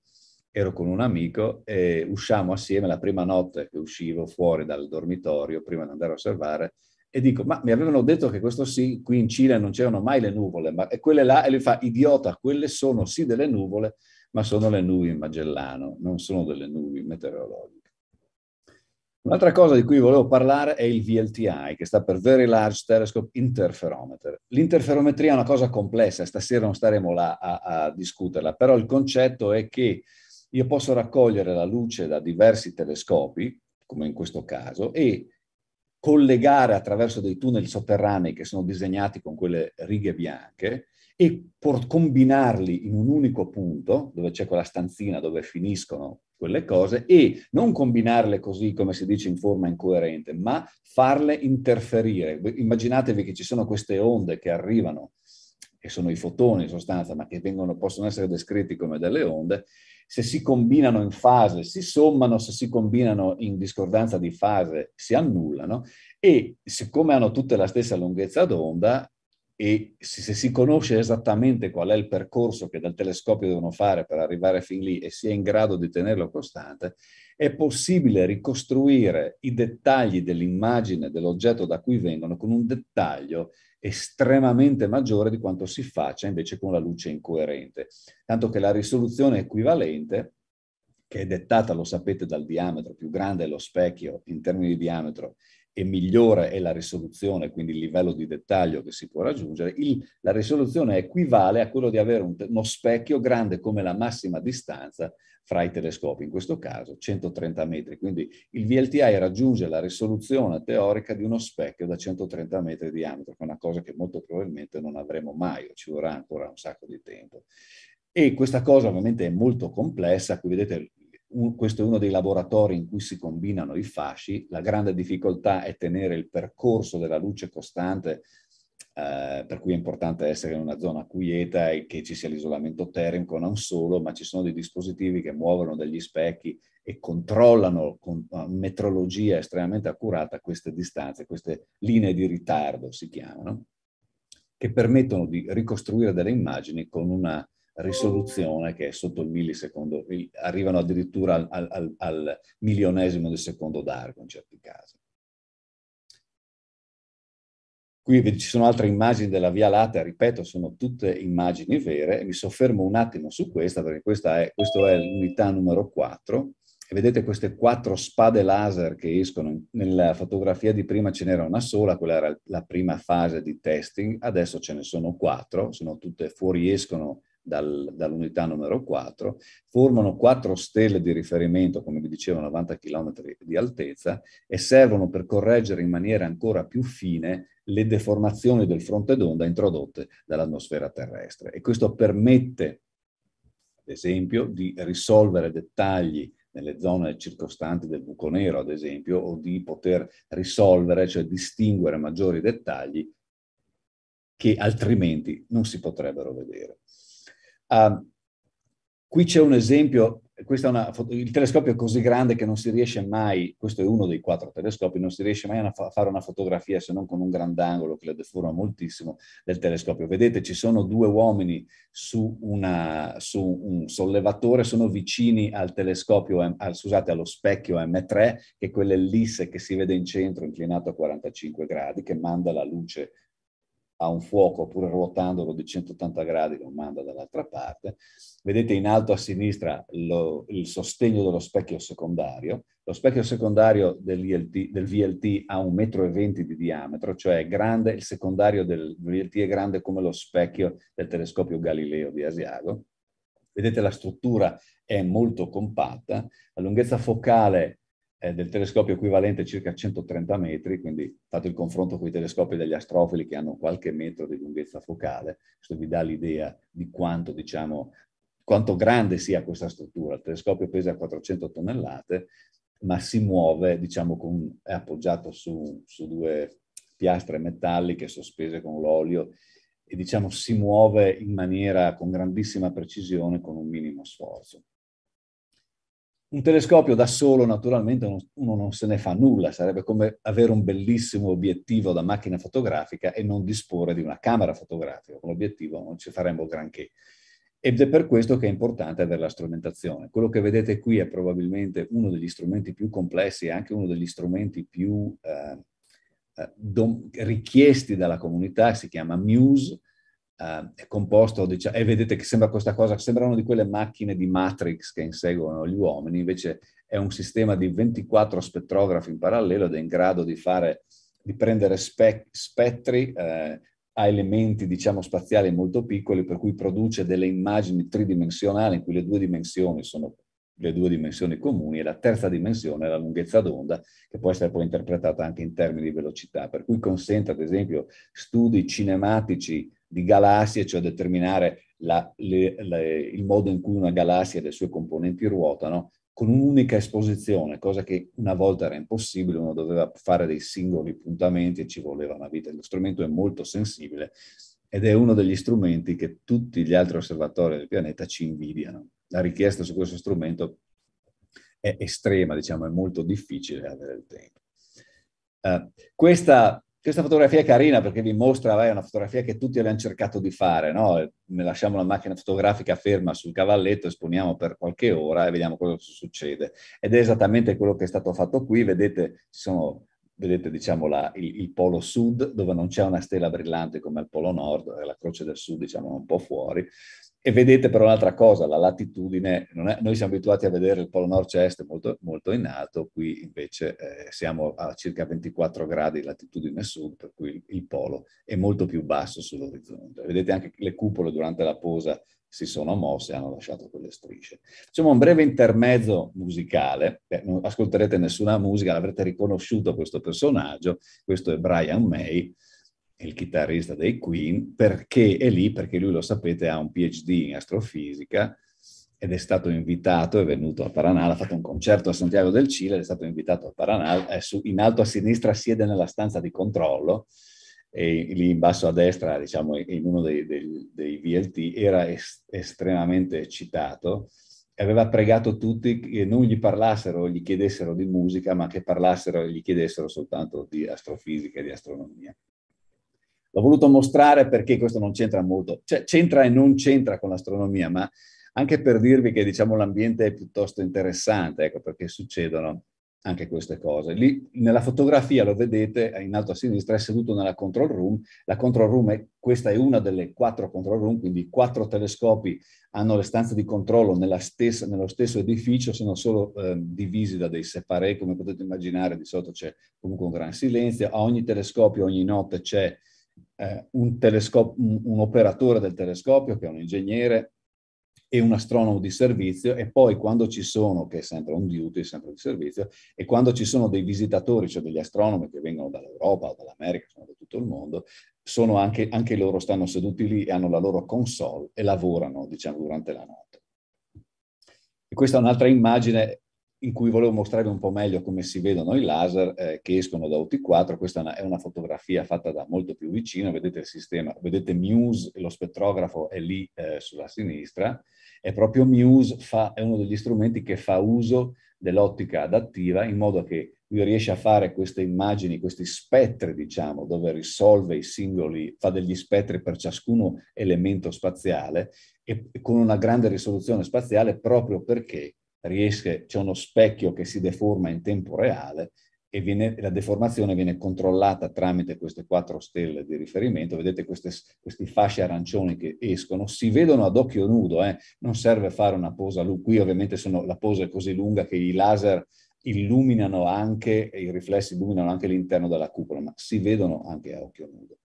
ero con un amico e usciamo assieme la prima notte che uscivo fuori dal dormitorio prima di andare a osservare, e dico, ma mi avevano detto che questo sì, qui in Cina non c'erano mai le nuvole, ma e quelle là, e lui fa, idiota, quelle sono sì delle nuvole, ma sono le nubi in Magellano, non sono delle nubi meteorologiche. Un'altra cosa di cui volevo parlare è il VLTI, che sta per Very Large Telescope Interferometer. L'interferometria è una cosa complessa, stasera non staremo là a, a discuterla, però il concetto è che io posso raccogliere la luce da diversi telescopi, come in questo caso, e collegare attraverso dei tunnel sotterranei che sono disegnati con quelle righe bianche e por- combinarli in un unico punto, dove c'è quella stanzina dove finiscono quelle cose, e non combinarle così, come si dice, in forma incoerente, ma farle interferire. Immaginatevi che ci sono queste onde che arrivano, che sono i fotoni in sostanza, ma che vengono, possono essere descritti come delle onde, se si combinano in fase si sommano, se si combinano in discordanza di fase si annullano e siccome hanno tutte la stessa lunghezza d'onda e se si conosce esattamente qual è il percorso che dal telescopio devono fare per arrivare fin lì e si è in grado di tenerlo costante, è possibile ricostruire i dettagli dell'immagine dell'oggetto da cui vengono con un dettaglio estremamente maggiore di quanto si faccia invece con la luce incoerente, tanto che la risoluzione equivalente, che è dettata, lo sapete, dal diametro, più grande è lo specchio in termini di diametro e migliore è la risoluzione, quindi il livello di dettaglio che si può raggiungere, il, la risoluzione equivale a quello di avere un, uno specchio grande come la massima distanza fra i telescopi, in questo caso 130 metri. Quindi il VLTI raggiunge la risoluzione teorica di uno specchio da 130 metri di diametro, che è una cosa che molto probabilmente non avremo mai, o ci vorrà ancora un sacco di tempo. E questa cosa ovviamente è molto complessa, qui vedete un, questo è uno dei laboratori in cui si combinano i fasci, la grande difficoltà è tenere il percorso della luce costante eh, per cui è importante essere in una zona quieta e che ci sia l'isolamento termico, non solo, ma ci sono dei dispositivi che muovono degli specchi e controllano con metrologia estremamente accurata queste distanze, queste linee di ritardo si chiamano, che permettono di ricostruire delle immagini con una risoluzione che è sotto il millisecondo, arrivano addirittura al, al, al milionesimo di secondo d'arco in certi casi. Qui ci sono altre immagini della Via Lattea, ripeto, sono tutte immagini vere. Mi soffermo un attimo su questa, perché questa è, è l'unità numero 4. E vedete queste quattro spade laser che escono. Nella fotografia di prima ce n'era una sola, quella era la prima fase di testing. Adesso ce ne sono quattro, sono tutte fuoriescono dal, dall'unità numero 4, formano quattro stelle di riferimento, come vi dicevo, 90 km di altezza e servono per correggere in maniera ancora più fine le deformazioni del fronte d'onda introdotte dall'atmosfera terrestre. E questo permette, ad esempio, di risolvere dettagli nelle zone circostanti del buco nero, ad esempio, o di poter risolvere, cioè distinguere maggiori dettagli che altrimenti non si potrebbero vedere. Uh, qui c'è un esempio, una, il telescopio è così grande che non si riesce mai, questo è uno dei quattro telescopi, non si riesce mai a fa- fare una fotografia se non con un grandangolo che la deforma moltissimo del telescopio. Vedete, ci sono due uomini su, una, su un sollevatore, sono vicini al telescopio, al, scusate, allo specchio M3, che è quell'ellisse che si vede in centro inclinato a 45 gradi, che manda la luce a un fuoco, oppure ruotandolo di 180 gradi che lo manda dall'altra parte. Vedete in alto a sinistra lo, il sostegno dello specchio secondario. Lo specchio secondario del VLT ha un metro e venti di diametro, cioè è grande, il secondario del VLT è grande come lo specchio del telescopio Galileo di Asiago. Vedete la struttura è molto compatta, la lunghezza focale eh, del telescopio equivalente a circa 130 metri, quindi fate il confronto con i telescopi degli astrofili che hanno qualche metro di lunghezza focale, questo vi dà l'idea di quanto, diciamo, quanto grande sia questa struttura. Il telescopio pesa 400 tonnellate, ma si muove, diciamo, con, è appoggiato su, su due piastre metalliche sospese con l'olio e diciamo si muove in maniera con grandissima precisione con un minimo sforzo. Un telescopio da solo naturalmente uno non se ne fa nulla, sarebbe come avere un bellissimo obiettivo da macchina fotografica e non disporre di una camera fotografica, con l'obiettivo non ci faremmo granché. Ed è per questo che è importante avere la strumentazione. Quello che vedete qui è probabilmente uno degli strumenti più complessi e anche uno degli strumenti più eh, eh richiesti dalla comunità, si chiama Muse, eh, è composto, diciamo, e vedete che sembra questa cosa, sembra una di quelle macchine di Matrix che inseguono gli uomini, invece è un sistema di 24 spettrografi in parallelo ed è in grado di, fare, di prendere spe, spettri eh, a elementi, diciamo, spaziali molto piccoli, per cui produce delle immagini tridimensionali in cui le due dimensioni sono le due dimensioni comuni e la terza dimensione è la lunghezza d'onda, che può essere poi interpretata anche in termini di velocità, per cui consente, ad esempio, studi cinematici di galassie, cioè determinare la, le, le, il modo in cui una galassia e le sue componenti ruotano, con un'unica esposizione, cosa che una volta era impossibile, uno doveva fare dei singoli puntamenti e ci voleva una vita. Lo strumento è molto sensibile ed è uno degli strumenti che tutti gli altri osservatori del pianeta ci invidiano. La richiesta su questo strumento è estrema, diciamo, è molto difficile avere il tempo. Uh, questa questa fotografia è carina perché vi mostra, vai, è una fotografia che tutti abbiamo cercato di fare, no? Lasciamo la macchina fotografica ferma sul cavalletto, esponiamo per qualche ora e vediamo cosa succede. Ed è esattamente quello che è stato fatto qui, vedete, sono, vedete diciamo, la, il, il, polo sud dove non c'è una stella brillante come al polo nord, la croce del sud diciamo è un po' fuori, e vedete però un'altra cosa, la latitudine, è, noi siamo abituati a vedere il polo nord-est molto, molto, in alto, qui invece eh, siamo a circa 24 gradi di latitudine sud, per cui il, il polo è molto più basso sull'orizzonte. Vedete anche le cupole durante la posa si sono mosse e hanno lasciato quelle strisce. Facciamo un breve intermezzo musicale, Beh, non ascolterete nessuna musica, l'avrete riconosciuto questo personaggio, questo è Brian May, il chitarrista dei Queen, perché è lì, perché lui lo sapete ha un PhD in astrofisica ed è stato invitato, è venuto a Paraná, ha fatto un concerto a Santiago del Cile, è stato invitato a Paranal, su, in alto a sinistra siede nella stanza di controllo e lì in basso a destra, diciamo in uno dei, dei, dei VLT, era es, estremamente eccitato e aveva pregato tutti che non gli parlassero, gli chiedessero di musica, ma che parlassero e gli chiedessero soltanto di astrofisica e di astronomia. L'ho voluto mostrare perché questo non c'entra molto, cioè c'entra e non c'entra con l'astronomia, ma anche per dirvi che diciamo, l'ambiente è piuttosto interessante, ecco, perché succedono anche queste cose. Lì nella fotografia lo vedete in alto a sinistra, è seduto nella control room. La control room è questa è una delle quattro control room, quindi quattro telescopi hanno le stanze di controllo stessa, nello stesso edificio, sono solo eh, divisi da dei separé, come potete immaginare, di sotto c'è comunque un gran silenzio. A ogni telescopio ogni notte c'è eh, un, un, un operatore del telescopio, che è un ingegnere, e un astronomo di servizio e poi quando ci sono, che è sempre un duty, sempre di servizio, e quando ci sono dei visitatori, cioè degli astronomi che vengono dall'Europa o dall'America, sono da tutto il mondo, sono anche, anche loro stanno seduti lì e hanno la loro console e lavorano, diciamo, durante la notte. E questa è un'altra immagine in cui volevo mostrare un po' meglio come si vedono i laser eh, che escono da OT4. Questa è una, è una, fotografia fatta da molto più vicino, vedete il sistema, vedete Muse, lo spettrografo è lì eh, sulla sinistra, È proprio Muse fa, è uno degli strumenti che fa uso dell'ottica adattiva in modo che lui riesce a fare queste immagini, questi spettri, diciamo, dove risolve i singoli, fa degli spettri per ciascuno elemento spaziale e con una grande risoluzione spaziale proprio perché riesce, c'è uno specchio che si deforma in tempo reale e viene, la deformazione viene controllata tramite queste quattro stelle di riferimento. Vedete queste, questi fasci arancioni che escono, si vedono ad occhio nudo, eh? non serve fare una posa, qui ovviamente sono, la posa è così lunga che i laser illuminano anche, i riflessi illuminano anche l'interno della cupola, ma si vedono anche a occhio nudo.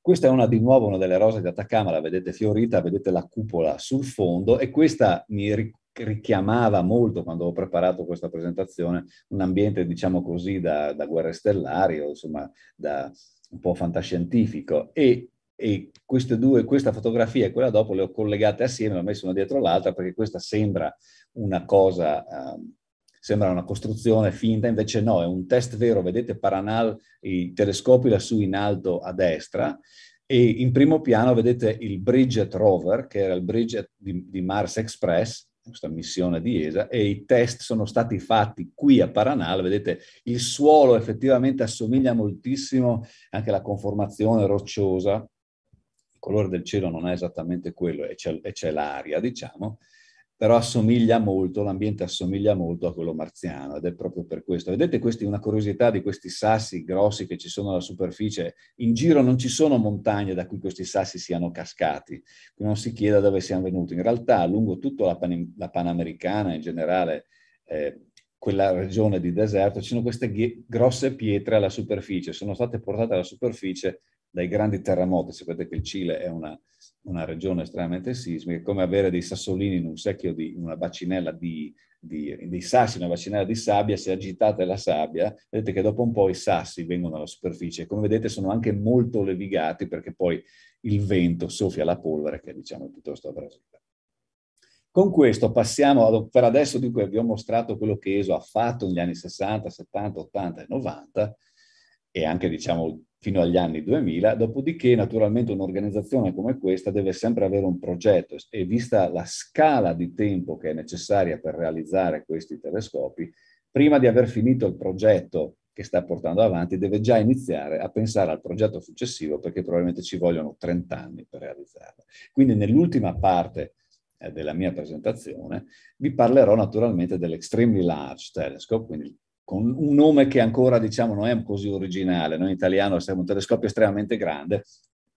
Questa è una di nuovo una delle rose di Atacama, la vedete fiorita, vedete la cupola sul fondo e questa mi ricorda richiamava molto quando ho preparato questa presentazione un ambiente, diciamo così, da, da guerre stellari o insomma da un po' fantascientifico e, e queste due, questa fotografia e quella dopo le ho collegate assieme, le ho messe una dietro l'altra perché questa sembra una cosa, um, sembra una costruzione finta, invece no, è un test vero, vedete Paranal, i telescopi lassù in alto a destra, e in primo piano vedete il Bridget Rover, che era il Bridget di, di Mars Express, questa missione di ESA e i test sono stati fatti qui a Paranal, vedete il suolo effettivamente assomiglia moltissimo anche alla conformazione rocciosa, il colore del cielo non è esattamente quello e c'è, l'aria diciamo, però assomiglia molto, l'ambiente assomiglia molto a quello marziano ed è proprio per questo. Vedete questi, una curiosità di questi sassi grossi che ci sono alla superficie, in giro non ci sono montagne da cui questi sassi siano cascati, non si chieda dove siano venuti. In realtà lungo tutta la, pan, la Panamericana in generale, eh, quella regione di deserto, ci sono queste grosse pietre alla superficie, sono state portate alla superficie dai grandi terremoti, sapete che il Cile è una una regione estremamente sismica, è come avere dei sassolini in un secchio di una bacinella di, di, dei sassi, una bacinella di sabbia, se agitate la sabbia, vedete che dopo un po' i sassi vengono alla superficie. Come vedete sono anche molto levigati perché poi il vento soffia la polvere che è, diciamo è piuttosto abrasiva. Con questo passiamo, ad, per adesso dunque vi ho mostrato quello che ESO ha fatto negli anni 60, 70, 80 e 90 e anche diciamo fino agli anni 2000, dopodiché naturalmente un'organizzazione come questa deve sempre avere un progetto e vista la scala di tempo che è necessaria per realizzare questi telescopi, prima di aver finito il progetto che sta portando avanti, deve già iniziare a pensare al progetto successivo perché probabilmente ci vogliono 30 anni per realizzarlo. Quindi nell'ultima parte eh, della mia presentazione vi parlerò naturalmente dell'Extremely Large Telescope, quindi il con un nome che ancora diciamo non è così originale, noi in italiano siamo un telescopio estremamente grande,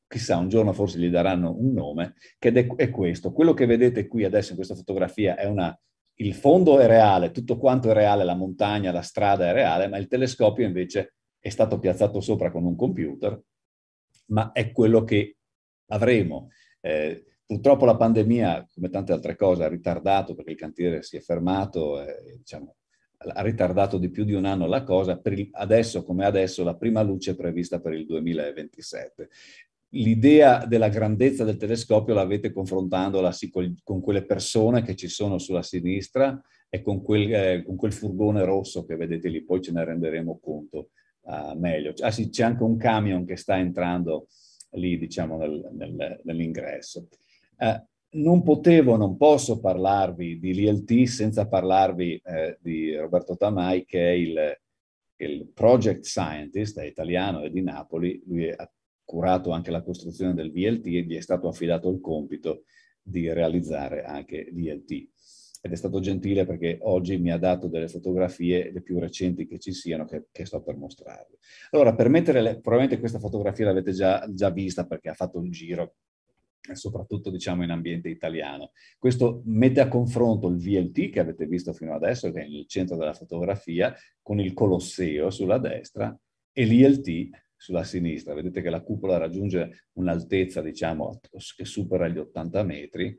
chissà un giorno forse gli daranno un nome, che è questo. Quello che vedete qui adesso in questa fotografia è una... Il fondo è reale, tutto quanto è reale, la montagna, la strada è reale, ma il telescopio invece è stato piazzato sopra con un computer, ma è quello che avremo. Eh, purtroppo la pandemia, come tante altre cose, ha ritardato perché il cantiere si è fermato, eh, diciamo, ha ritardato di più di un anno la cosa, il, adesso come adesso la prima luce è prevista per il 2027. L'idea della grandezza del telescopio l'avete confrontandola sì, col, con quelle persone che ci sono sulla sinistra e con quel, eh, con quel, furgone rosso che vedete lì, poi ce ne renderemo conto uh, meglio. Ah sì, c'è anche un camion che sta entrando lì, diciamo, nel, nel, nell'ingresso. Uh, non potevo, non posso parlarvi di LLT senza parlarvi eh, di Roberto Tamai, che è il, il project scientist, è italiano, è di Napoli, lui ha curato anche la costruzione del VLT e gli è stato affidato il compito di realizzare anche l'ILT. Ed è stato gentile perché oggi mi ha dato delle fotografie, le più recenti che ci siano, che, che sto per mostrarvi. Allora, per mettere, le, probabilmente questa fotografia l'avete già, già vista perché ha fatto un giro eh, soprattutto diciamo in ambiente italiano. Questo mette a confronto il VLT che avete visto fino adesso, che è nel centro della fotografia, con il Colosseo sulla destra e l'ILT sulla sinistra. Vedete che la cupola raggiunge un'altezza diciamo che supera gli 80 metri,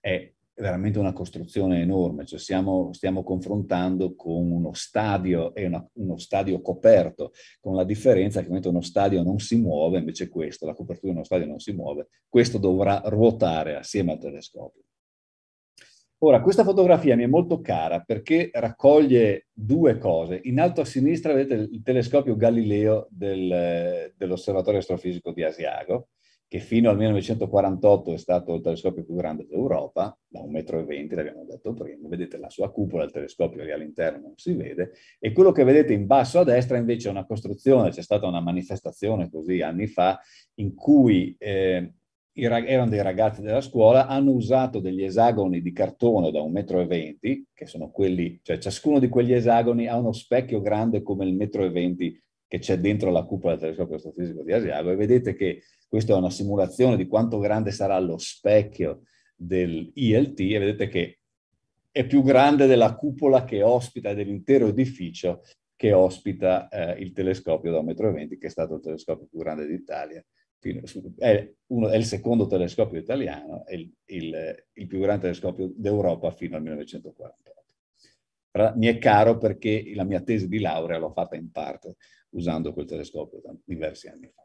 è è veramente una costruzione enorme, cioè siamo, stiamo confrontando con uno stadio e una, uno stadio coperto, con la differenza che mentre uno stadio non si muove, invece questo, la copertura di uno stadio non si muove, questo dovrà ruotare assieme al telescopio. Ora, questa fotografia mi è molto cara perché raccoglie due cose. In alto a sinistra vedete il telescopio Galileo del, dell'Osservatorio Astrofisico di Asiago, che fino al 1948 è stato il telescopio più grande d'Europa, da 1,20 m, l'abbiamo detto prima, vedete la sua cupola, il telescopio lì all'interno non si vede, e quello che vedete in basso a destra invece è una costruzione, c'è stata una manifestazione così anni fa, in cui eh, erano dei ragazzi della scuola, hanno usato degli esagoni di cartone da 1,20 m, che sono quelli, cioè ciascuno di quegli esagoni ha uno specchio grande come il metro e 20 che c'è dentro la cupola del telescopio astrofisico di Asiago e vedete che questa è una simulazione di quanto grande sarà lo specchio del ILT e vedete che è più grande della cupola che ospita, dell'intero edificio che ospita eh, il telescopio da 1,20 m, che è stato il telescopio più grande d'Italia. È, uno, è il secondo telescopio italiano e il, il, il più grande telescopio d'Europa fino al 1948. Mi è caro perché la mia tesi di laurea l'ho fatta in parte usando quel telescopio da diversi anni fa.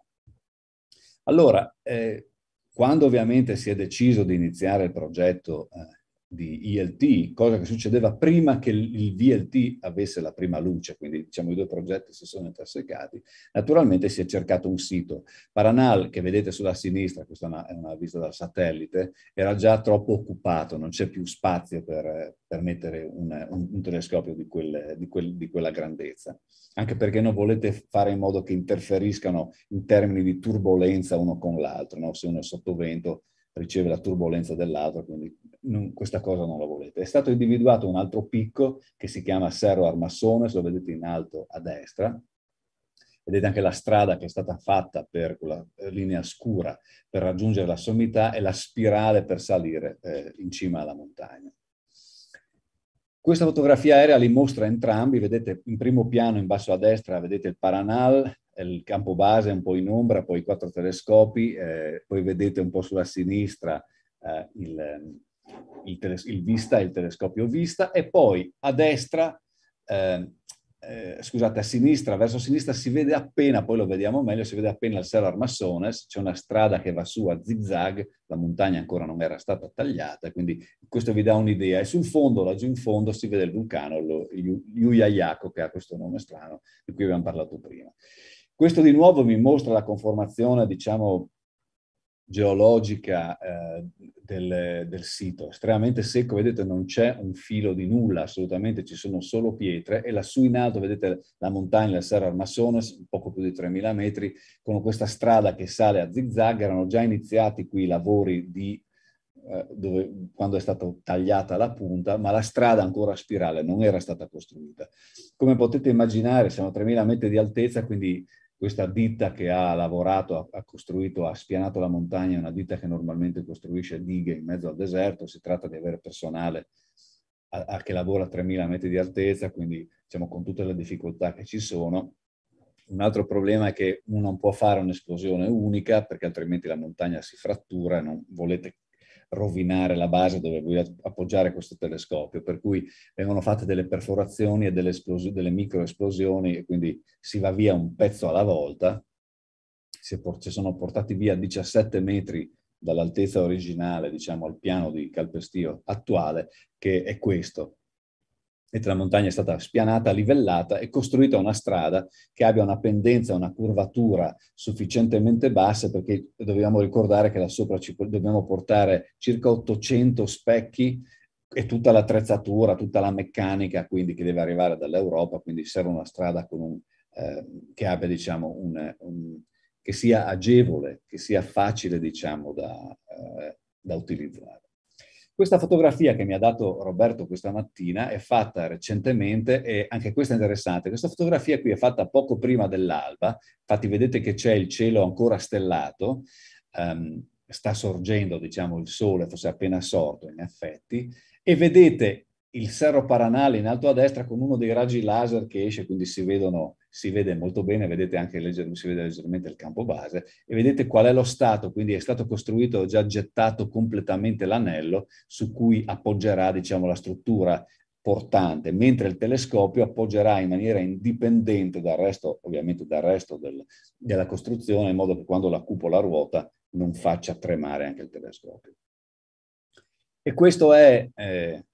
Allora, eh, quando ovviamente si è deciso di iniziare il progetto eh, di ELT, cosa che succedeva prima che il VLT avesse la prima luce, quindi diciamo i due progetti si sono intersecati, naturalmente si è cercato un sito. Paranal, che vedete sulla sinistra, questa è una, è una vista dal satellite, era già troppo occupato, non c'è più spazio per, per mettere un, un, un telescopio di, quel, di, quel, di quella grandezza, anche perché non volete fare in modo che interferiscano in termini di turbolenza uno con l'altro, no? se uno è sotto vento riceve la turbolenza dell'altro, quindi non, questa cosa non la volete. È stato individuato un altro picco che si chiama Serro Armassone, se lo vedete in alto a destra, vedete anche la strada che è stata fatta per quella eh, linea scura per raggiungere la sommità e la spirale per salire eh, in cima alla montagna. Questa fotografia aerea li mostra entrambi, vedete in primo piano in basso a destra vedete il Paranal, il campo base è un po' in ombra, poi quattro telescopi, eh, poi vedete un po' sulla sinistra eh, il, il, teles- il, vista il telescopio vista e poi a destra, ehm, eh, scusate, a sinistra, verso sinistra si vede appena, poi lo vediamo meglio, si vede appena il Serra Armassones, c'è una strada che va su a zigzag, la montagna ancora non era stata tagliata, quindi questo vi dà un'idea. E sul fondo, laggiù in fondo, si vede il vulcano, lo, Iu- Iuiaiaco, che ha questo nome strano, di cui abbiamo parlato prima. Questo di nuovo mi mostra la conformazione, diciamo, geologica eh, del, del, sito, estremamente secco, vedete non c'è un filo di nulla, assolutamente ci sono solo pietre e lassù in alto vedete la montagna, la Serra Armassone, poco più di 3.000 metri, con questa strada che sale a zigzag, erano già iniziati qui i lavori di, eh, dove, quando è stata tagliata la punta, ma la strada ancora a spirale non era stata costruita. Come potete immaginare siamo a 3.000 metri di altezza, quindi questa ditta che ha lavorato, ha costruito, ha spianato la montagna, è una ditta che normalmente costruisce dighe in mezzo al deserto, si tratta di avere personale a, a che lavora a 3.000 metri di altezza, quindi diciamo con tutte le difficoltà che ci sono. Un altro problema è che uno non può fare un'esplosione unica perché altrimenti la montagna si frattura e non volete rovinare la base dove vuoi appoggiare questo telescopio, per cui vengono fatte delle perforazioni e delle, esplos- delle microesplosioni e quindi si va via un pezzo alla volta, si por- ci sono portati via 17 metri dall'altezza originale, diciamo, al piano di calpestio attuale, che è questo, e la montagna è stata spianata, livellata e costruita una strada che abbia una pendenza, una curvatura sufficientemente bassa perché dobbiamo ricordare che là sopra ci, dobbiamo portare circa 800 specchi e tutta l'attrezzatura, tutta la meccanica quindi che deve arrivare dall'Europa, quindi serve una strada un, eh, che abbia diciamo un, un, che sia agevole, che sia facile diciamo da, eh, da utilizzare. Questa fotografia che mi ha dato Roberto questa mattina è fatta recentemente e anche questa è interessante. Questa fotografia qui è fatta poco prima dell'alba, infatti vedete che c'è il cielo ancora stellato, um, sta sorgendo diciamo, il sole, fosse appena sorto in effetti, e vedete il Serro Paranale in alto a destra con uno dei raggi laser che esce, quindi si vedono si vede molto bene, vedete anche legger- si vede leggermente il campo base e vedete qual è lo stato, quindi è stato costruito, già gettato completamente l'anello su cui appoggerà diciamo, la struttura portante, mentre il telescopio appoggerà in maniera indipendente dal resto, ovviamente dal resto del, della costruzione, in modo che quando la cupola ruota non faccia tremare anche il telescopio. E questo è, eh,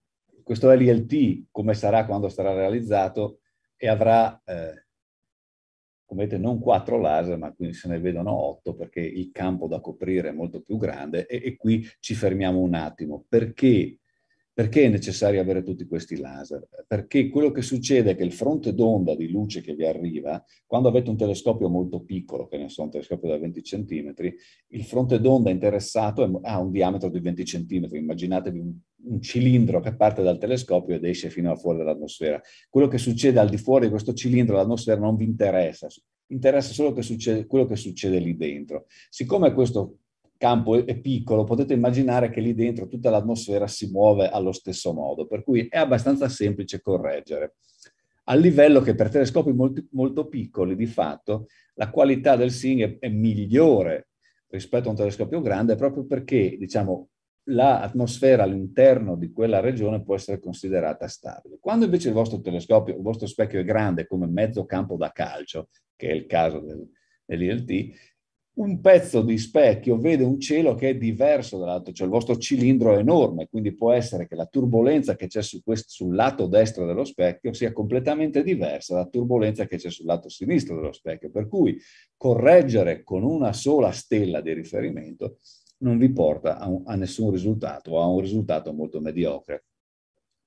questo è l'ILT, come sarà quando sarà realizzato e avrà eh, come vedete non quattro laser, ma quindi se ne vedono otto perché il campo da coprire è molto più grande e, e qui ci fermiamo un attimo perché perché è necessario avere tutti questi laser? Perché quello che succede è che il fronte d'onda di luce che vi arriva, quando avete un telescopio molto piccolo, che ne so, un telescopio da 20 cm, il fronte d'onda interessato ha un diametro di 20 cm. Immaginatevi un, un cilindro che parte dal telescopio ed esce fino a fuori dall'atmosfera. Quello che succede al di fuori di questo cilindro, l'atmosfera non vi interessa, interessa solo che succede, quello che succede lì dentro. Siccome questo campo è piccolo, potete immaginare che lì dentro tutta l'atmosfera si muove allo stesso modo, per cui è abbastanza semplice correggere. A livello che per telescopi molto, molto piccoli, di fatto, la qualità del SING è, è migliore rispetto a un telescopio grande, proprio perché, diciamo, l'atmosfera all'interno di quella regione può essere considerata stabile. Quando invece il vostro telescopio, il vostro specchio è grande come mezzo campo da calcio, che è il caso del, dell'ILT, un pezzo di specchio vede un cielo che è diverso dall'altro, cioè il vostro cilindro è enorme, quindi può essere che la turbolenza che c'è su questo, sul lato destro dello specchio sia completamente diversa dalla turbolenza che c'è sul lato sinistro dello specchio, per cui correggere con una sola stella di riferimento non vi porta a, un, a nessun risultato o a un risultato molto mediocre.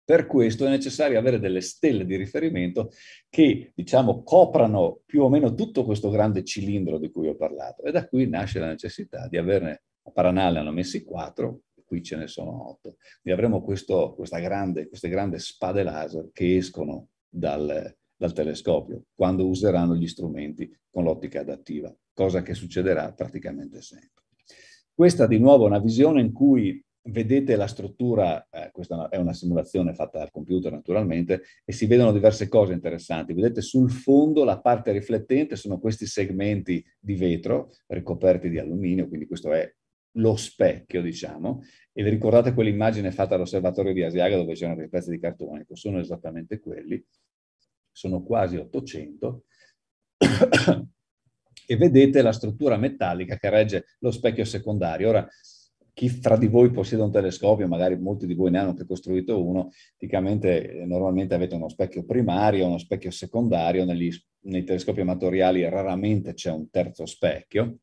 Per questo è necessario avere delle stelle di riferimento che, diciamo, coprano più o meno tutto questo grande cilindro di cui ho parlato. E da qui nasce la necessità di averne, a Paranale hanno messi quattro, qui ce ne sono otto. e avremo questo, grande, queste grandi spade laser che escono dal, dal telescopio quando useranno gli strumenti con l'ottica adattiva, cosa che succederà praticamente sempre. Questa di nuovo è una visione in cui vedete la struttura, eh, questa è una simulazione fatta dal computer naturalmente, e si vedono diverse cose interessanti. Vedete sul fondo la parte riflettente sono questi segmenti di vetro ricoperti di alluminio, quindi questo è lo specchio, diciamo, e vi ricordate quell'immagine fatta all'osservatorio di Asiaga dove c'erano dei pezzi di cartone? Ecco, sono esattamente quelli, sono quasi 800, e vedete la struttura metallica che regge lo specchio secondario. Ora, chi fra di voi possiede un telescopio, magari molti di voi ne hanno anche costruito uno, tipicamente eh, normalmente avete uno specchio primario, uno specchio secondario, negli, nei telescopi amatoriali raramente c'è un terzo specchio,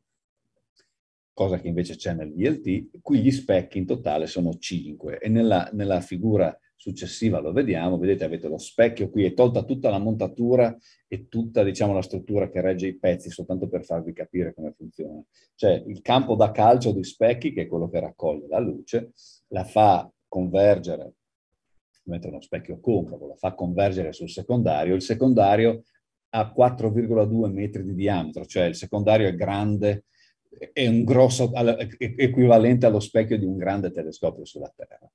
cosa che invece c'è nel VLT, qui gli specchi in totale sono 5 e nella, nella figura successiva lo vediamo, vedete avete lo specchio qui, è tolta tutta la montatura e tutta diciamo, la struttura che regge i pezzi, soltanto per farvi capire come funziona. Cioè il campo da calcio di specchi, che è quello che raccoglie la luce, la fa convergere, mentre uno specchio concavo, la fa convergere sul secondario, il secondario ha 4,2 metri di diametro, cioè il secondario è grande, è un grosso, equivalente allo specchio di un grande telescopio sulla Terra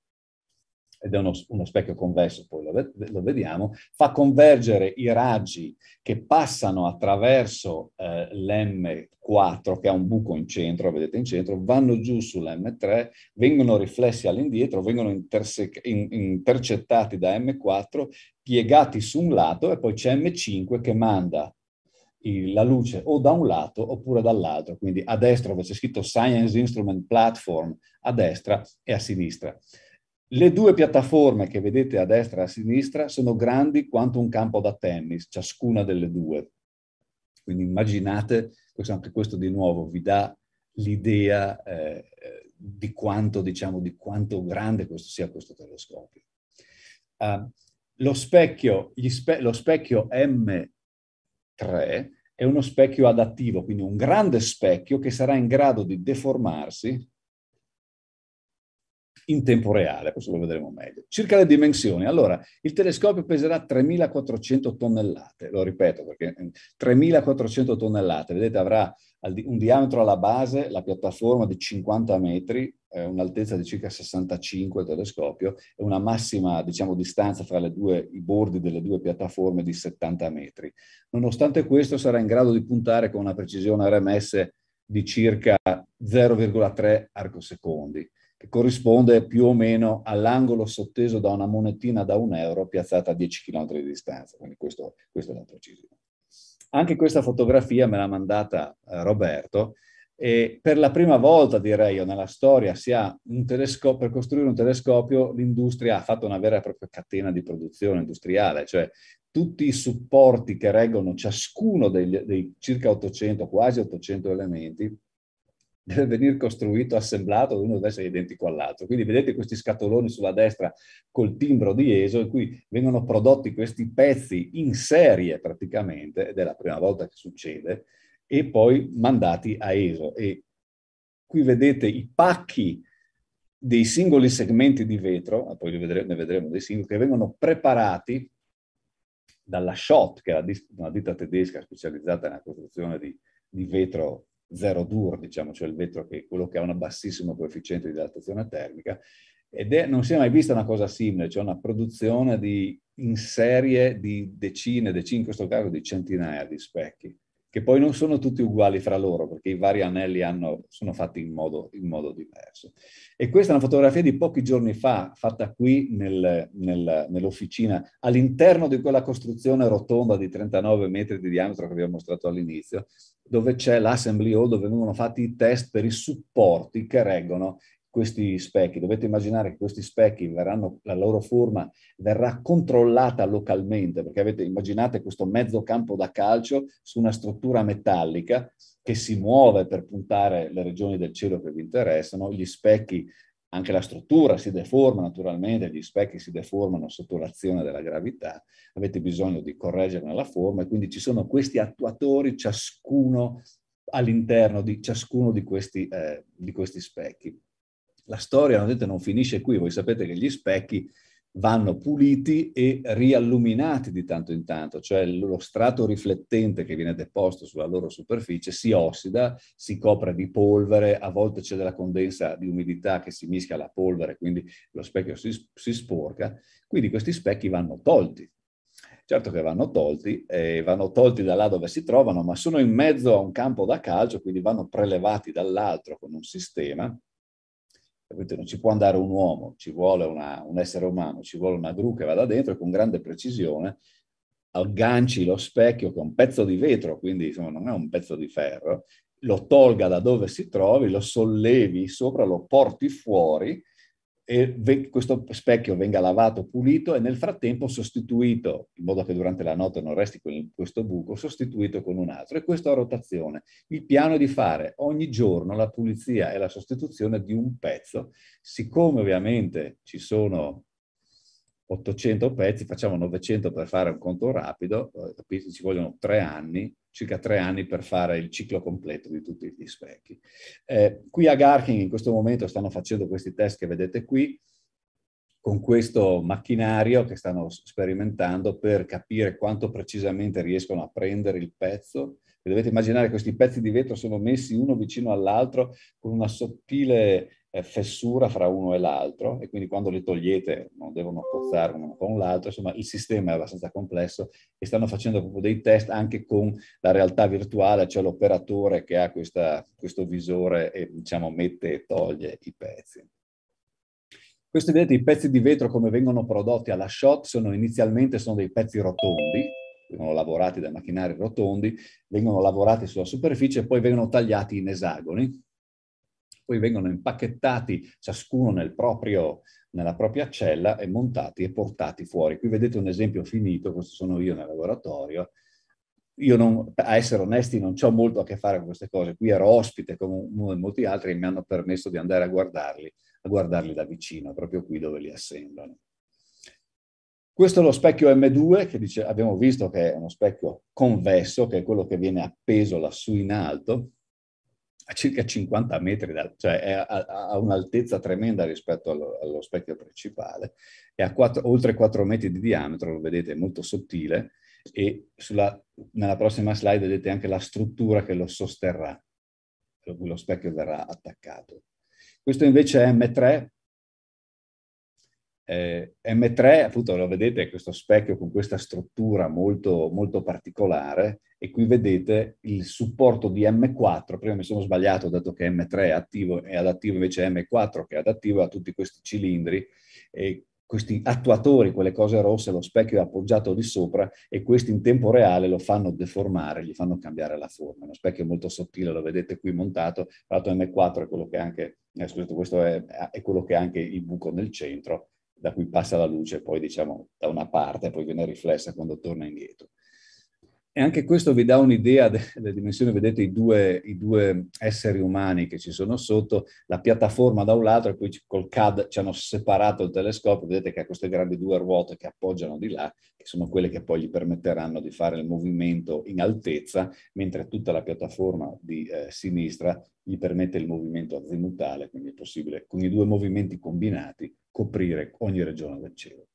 ed è uno, uno specchio convesso, poi lo, lo, vediamo, fa convergere i raggi che passano attraverso eh, l'M4, che ha un buco in centro, vedete in centro, vanno giù sull'M3, vengono riflessi all'indietro, vengono interse- in, intercettati da M4, piegati su un lato e poi c'è M5 che manda la luce o da un lato oppure dall'altro, quindi a destra dove c'è scritto Science Instrument Platform, a destra e a sinistra. Le due piattaforme che vedete a destra e a sinistra sono grandi quanto un campo da tennis, ciascuna delle due. Quindi immaginate, anche questo di nuovo vi dà l'idea eh, di, quanto, diciamo, di quanto grande questo sia questo telescopio. Uh, lo, specchio, spe lo specchio M3 è uno specchio adattivo, quindi un grande specchio che sarà in grado di deformarsi in tempo reale, questo lo vedremo meglio. Circa le dimensioni, allora il telescopio peserà 3.400 tonnellate, lo ripeto perché 3.400 eh, tonnellate, vedete avrà un diametro alla base, la piattaforma di 50 metri, eh, un'altezza di circa 65 telescopio e una massima diciamo, distanza fra due, i bordi delle due piattaforme di 70 metri. Nonostante questo sarà in grado di puntare con una precisione RMS di circa 0,3 arcosecondi che corrisponde più o meno all'angolo sotteso da una monetina da un euro piazzata a 10 km di distanza. Quindi questo, questo è la precisione. Anche questa fotografia me l'ha mandata eh, Roberto e per la prima volta, direi io, nella storia si ha un telescopio, per costruire un telescopio l'industria ha fatto una vera e propria catena di produzione industriale, cioè tutti i supporti che reggono ciascuno dei, dei circa 800, quasi 800 elementi deve venire costruito, assemblato, uno deve essere identico all'altro. Quindi vedete questi scatoloni sulla destra col timbro di ESO in cui vengono prodotti questi pezzi in serie praticamente, ed è la prima volta che succede, e poi mandati a ESO. E qui vedete i pacchi dei singoli segmenti di vetro, poi ne vedremo dei singoli, che vengono preparati dalla Schott, che è una ditta tedesca specializzata nella costruzione di, di vetro zero dur, diciamo, cioè il vetro che è quello che ha un bassissimo coefficiente di dilatazione termica, ed è, non si è mai vista una cosa simile, cioè una produzione di, in serie di decine, decine in questo caso di centinaia di specchi che poi non sono tutti uguali fra loro, perché i vari anelli hanno, sono fatti in modo, in modo, diverso. E questa è una fotografia di pochi giorni fa, fatta qui nel, nel, nell'officina, all'interno di quella costruzione rotonda di 39 metri di diametro che vi ho mostrato all'inizio, dove c'è l'assembly hall, dove vengono fatti i test per i supporti che reggono questi specchi. Dovete immaginare che questi specchi verranno, la loro forma verrà controllata localmente, perché avete immaginate questo mezzo campo da calcio su una struttura metallica che si muove per puntare le regioni del cielo che vi interessano, gli specchi, anche la struttura si deforma naturalmente, gli specchi si deformano sotto l'azione della gravità, avete bisogno di correggerne la forma e quindi ci sono questi attuatori, ciascuno all'interno di ciascuno di questi, eh, di questi specchi la storia hanno non finisce qui, voi sapete che gli specchi vanno puliti e rialluminati di tanto in tanto, cioè lo strato riflettente che viene deposto sulla loro superficie si ossida, si copre di polvere, a volte c'è della condensa di umidità che si mischia alla polvere, quindi lo specchio si, si sporca, quindi questi specchi vanno tolti. Certo che vanno tolti, eh, vanno tolti da là dove si trovano, ma sono in mezzo a un campo da calcio, quindi vanno prelevati dall'altro con un sistema Capito? Non ci può andare un uomo, ci vuole una, un essere umano, ci vuole una gru che vada dentro e con grande precisione agganci lo specchio che è un pezzo di vetro, quindi insomma, non è un pezzo di ferro, lo tolga da dove si trovi, lo sollevi sopra, lo porti fuori e questo specchio venga lavato, pulito e nel frattempo sostituito, in modo che durante la notte non resti questo buco, sostituito con un altro. E questo a rotazione. Il piano è di fare ogni giorno la pulizia e la sostituzione di un pezzo. Siccome ovviamente ci sono 800 pezzi, facciamo 900 per fare un conto rapido, eh, ci vogliono tre anni circa tre anni per fare il ciclo completo di tutti gli specchi. Eh, qui a Garking in questo momento stanno facendo questi test che vedete qui con questo macchinario che stanno sperimentando per capire quanto precisamente riescono a prendere il pezzo. E dovete immaginare che questi pezzi di vetro sono messi uno vicino all'altro con una sottile fessura fra uno e l'altro e quindi quando li togliete non devono cozzare uno con l'altro, insomma il sistema è abbastanza complesso e stanno facendo proprio dei test anche con la realtà virtuale, cioè l'operatore che ha questa, questo visore e diciamo mette e toglie i pezzi. Questi vedete i pezzi di vetro come vengono prodotti alla shot sono inizialmente sono dei pezzi rotondi, vengono lavorati da macchinari rotondi, vengono lavorati sulla superficie e poi vengono tagliati in esagoni poi vengono impacchettati ciascuno nel proprio, nella propria cella e montati e portati fuori. Qui vedete un esempio finito, questo sono io nel laboratorio. Io non, a essere onesti, non ho molto a che fare con queste cose. Qui ero ospite come uno e molti altri e mi hanno permesso di andare a guardarli, a guardarli da vicino, proprio qui dove li assemblano. Questo è lo specchio M2 che dice, abbiamo visto che è uno specchio convesso, che è quello che viene appeso lassù in alto, a circa 50 metri, da, cioè a, un'altezza tremenda rispetto allo, allo specchio principale, è a quattro, oltre 4 metri di diametro, lo vedete, è molto sottile, e sulla, nella prossima slide vedete anche la struttura che lo sosterrà, a lo specchio verrà attaccato. Questo invece è M3, eh, M3, appunto, lo vedete, è questo specchio con questa struttura molto, molto particolare e qui vedete il supporto di M4. Prima mi sono sbagliato, dato che M3 è attivo e adattivo, invece M4 che è adattivo a tutti questi cilindri e questi attuatori, quelle cose rosse, lo specchio è appoggiato lì sopra e questi in tempo reale lo fanno deformare, gli fanno cambiare la forma. È uno specchio molto sottile, lo vedete qui montato, tra l'altro M4 è quello che anche, eh, scusate, questo è, è quello che anche il buco nel centro, da cui passa la luce, poi diciamo da una parte, poi viene riflessa quando torna indietro. E anche questo vi dà un'idea delle dimensioni, vedete i due, i due, esseri umani che ci sono sotto, la piattaforma da un lato e poi col CAD ci hanno separato il telescopio, vedete che ha queste grandi due ruote che appoggiano di là, che sono quelle che poi gli permetteranno di fare il movimento in altezza, mentre tutta la piattaforma di eh, sinistra gli permette il movimento azimutale, quindi è possibile con i due movimenti combinati coprire ogni regione del cielo.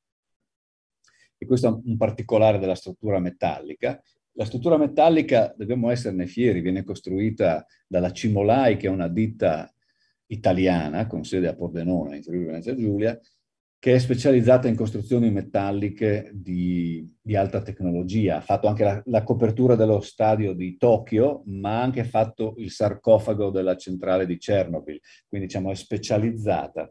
E questo è un particolare della struttura metallica. La struttura metallica, dobbiamo esserne fieri, viene costruita dalla Cimolai, che è una ditta italiana con sede a Pordenone, in Friuli Venezia Giulia, che è specializzata in costruzioni metalliche di, di alta tecnologia. Ha fatto anche la, la, copertura dello stadio di Tokyo, ma ha anche fatto il sarcofago della centrale di Chernobyl, quindi diciamo è specializzata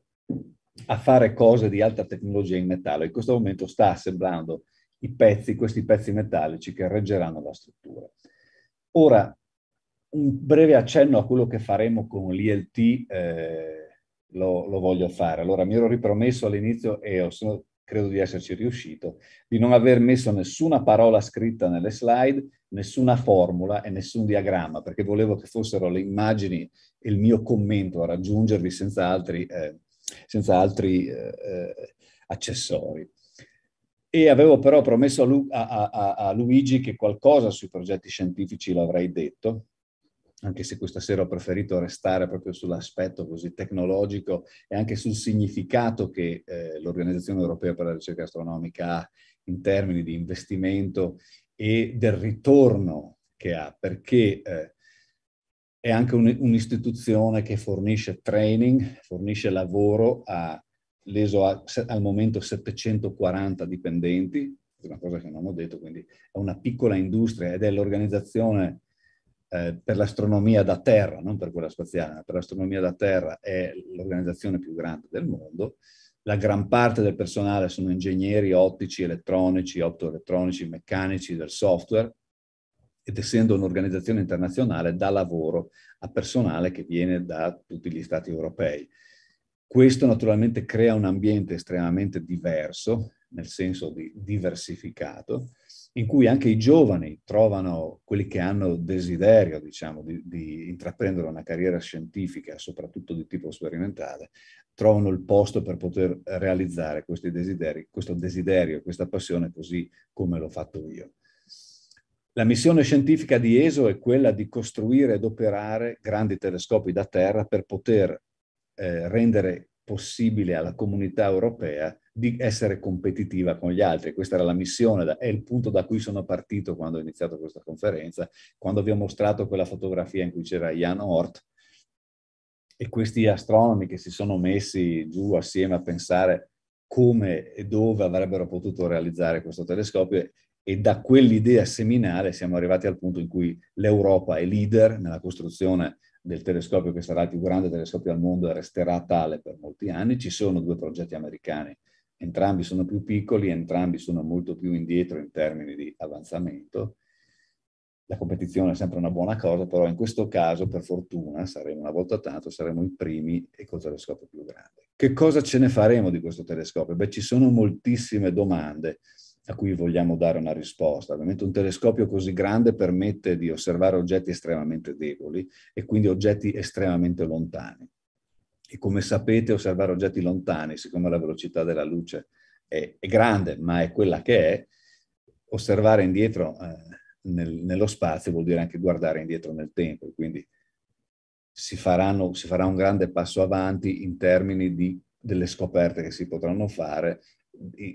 a fare cose di alta tecnologia in metallo. In questo momento sta assemblando i pezzi, questi pezzi metallici che reggeranno la struttura. Ora, un breve accenno a quello che faremo con l'ILT eh, lo, lo, voglio fare. Allora, mi ero ripromesso all'inizio e ho, credo di esserci riuscito, di non aver messo nessuna parola scritta nelle slide, nessuna formula e nessun diagramma, perché volevo che fossero le immagini e il mio commento a raggiungervi senza altri eh, senza altri eh, eh, accessori. E avevo però promesso a, Lu- a, a, a Luigi che qualcosa sui progetti scientifici l'avrei detto, anche se questa sera ho preferito restare proprio sull'aspetto così tecnologico e anche sul significato che eh, l'Organizzazione Europea per la Ricerca Astronomica ha in termini di investimento e del ritorno che ha, perché eh, è anche un, un'istituzione che fornisce training, fornisce lavoro a, leso a, al momento 740 dipendenti, è una cosa che non ho detto, quindi è una piccola industria ed è l'organizzazione eh, per l'astronomia da terra, non per quella spaziale, ma per l'astronomia da terra è l'organizzazione più grande del mondo. La gran parte del personale sono ingegneri ottici, elettronici, optoelettronici, meccanici del software, ed essendo un'organizzazione internazionale dà lavoro a personale che viene da tutti gli stati europei. Questo naturalmente crea un ambiente estremamente diverso, nel senso di diversificato, in cui anche i giovani trovano quelli che hanno desiderio, diciamo, di, di intraprendere una carriera scientifica, soprattutto di tipo sperimentale, trovano il posto per poter realizzare questi desideri, questo desiderio, questa passione così come l'ho fatto io. La missione scientifica di ESO è quella di costruire ed operare grandi telescopi da terra per poter eh, rendere possibile alla comunità europea di essere competitiva con gli altri. Questa era la missione, è il punto da cui sono partito quando ho iniziato questa conferenza, quando vi ho mostrato quella fotografia in cui c'era Jan Hort e questi astronomi che si sono messi giù assieme a pensare come e dove avrebbero potuto realizzare questo telescopio e da quell'idea seminale siamo arrivati al punto in cui l'Europa è leader nella costruzione del telescopio che sarà il più grande telescopio al mondo e resterà tale per molti anni. Ci sono due progetti americani, entrambi sono più piccoli, entrambi sono molto più indietro in termini di avanzamento. La competizione è sempre una buona cosa, però in questo caso, per fortuna, saremo una volta tanto, saremo i primi e col telescopio più grande. Che cosa ce ne faremo di questo telescopio? Beh, ci sono moltissime domande a cui vogliamo dare una risposta. Ovviamente un telescopio così grande permette di osservare oggetti estremamente deboli e quindi oggetti estremamente lontani. E come sapete osservare oggetti lontani, siccome la velocità della luce è, è grande, ma è quella che è, osservare indietro eh, nel, nello spazio vuol dire anche guardare indietro nel tempo. Quindi si, faranno, si farà un grande passo avanti in termini di delle scoperte che si potranno fare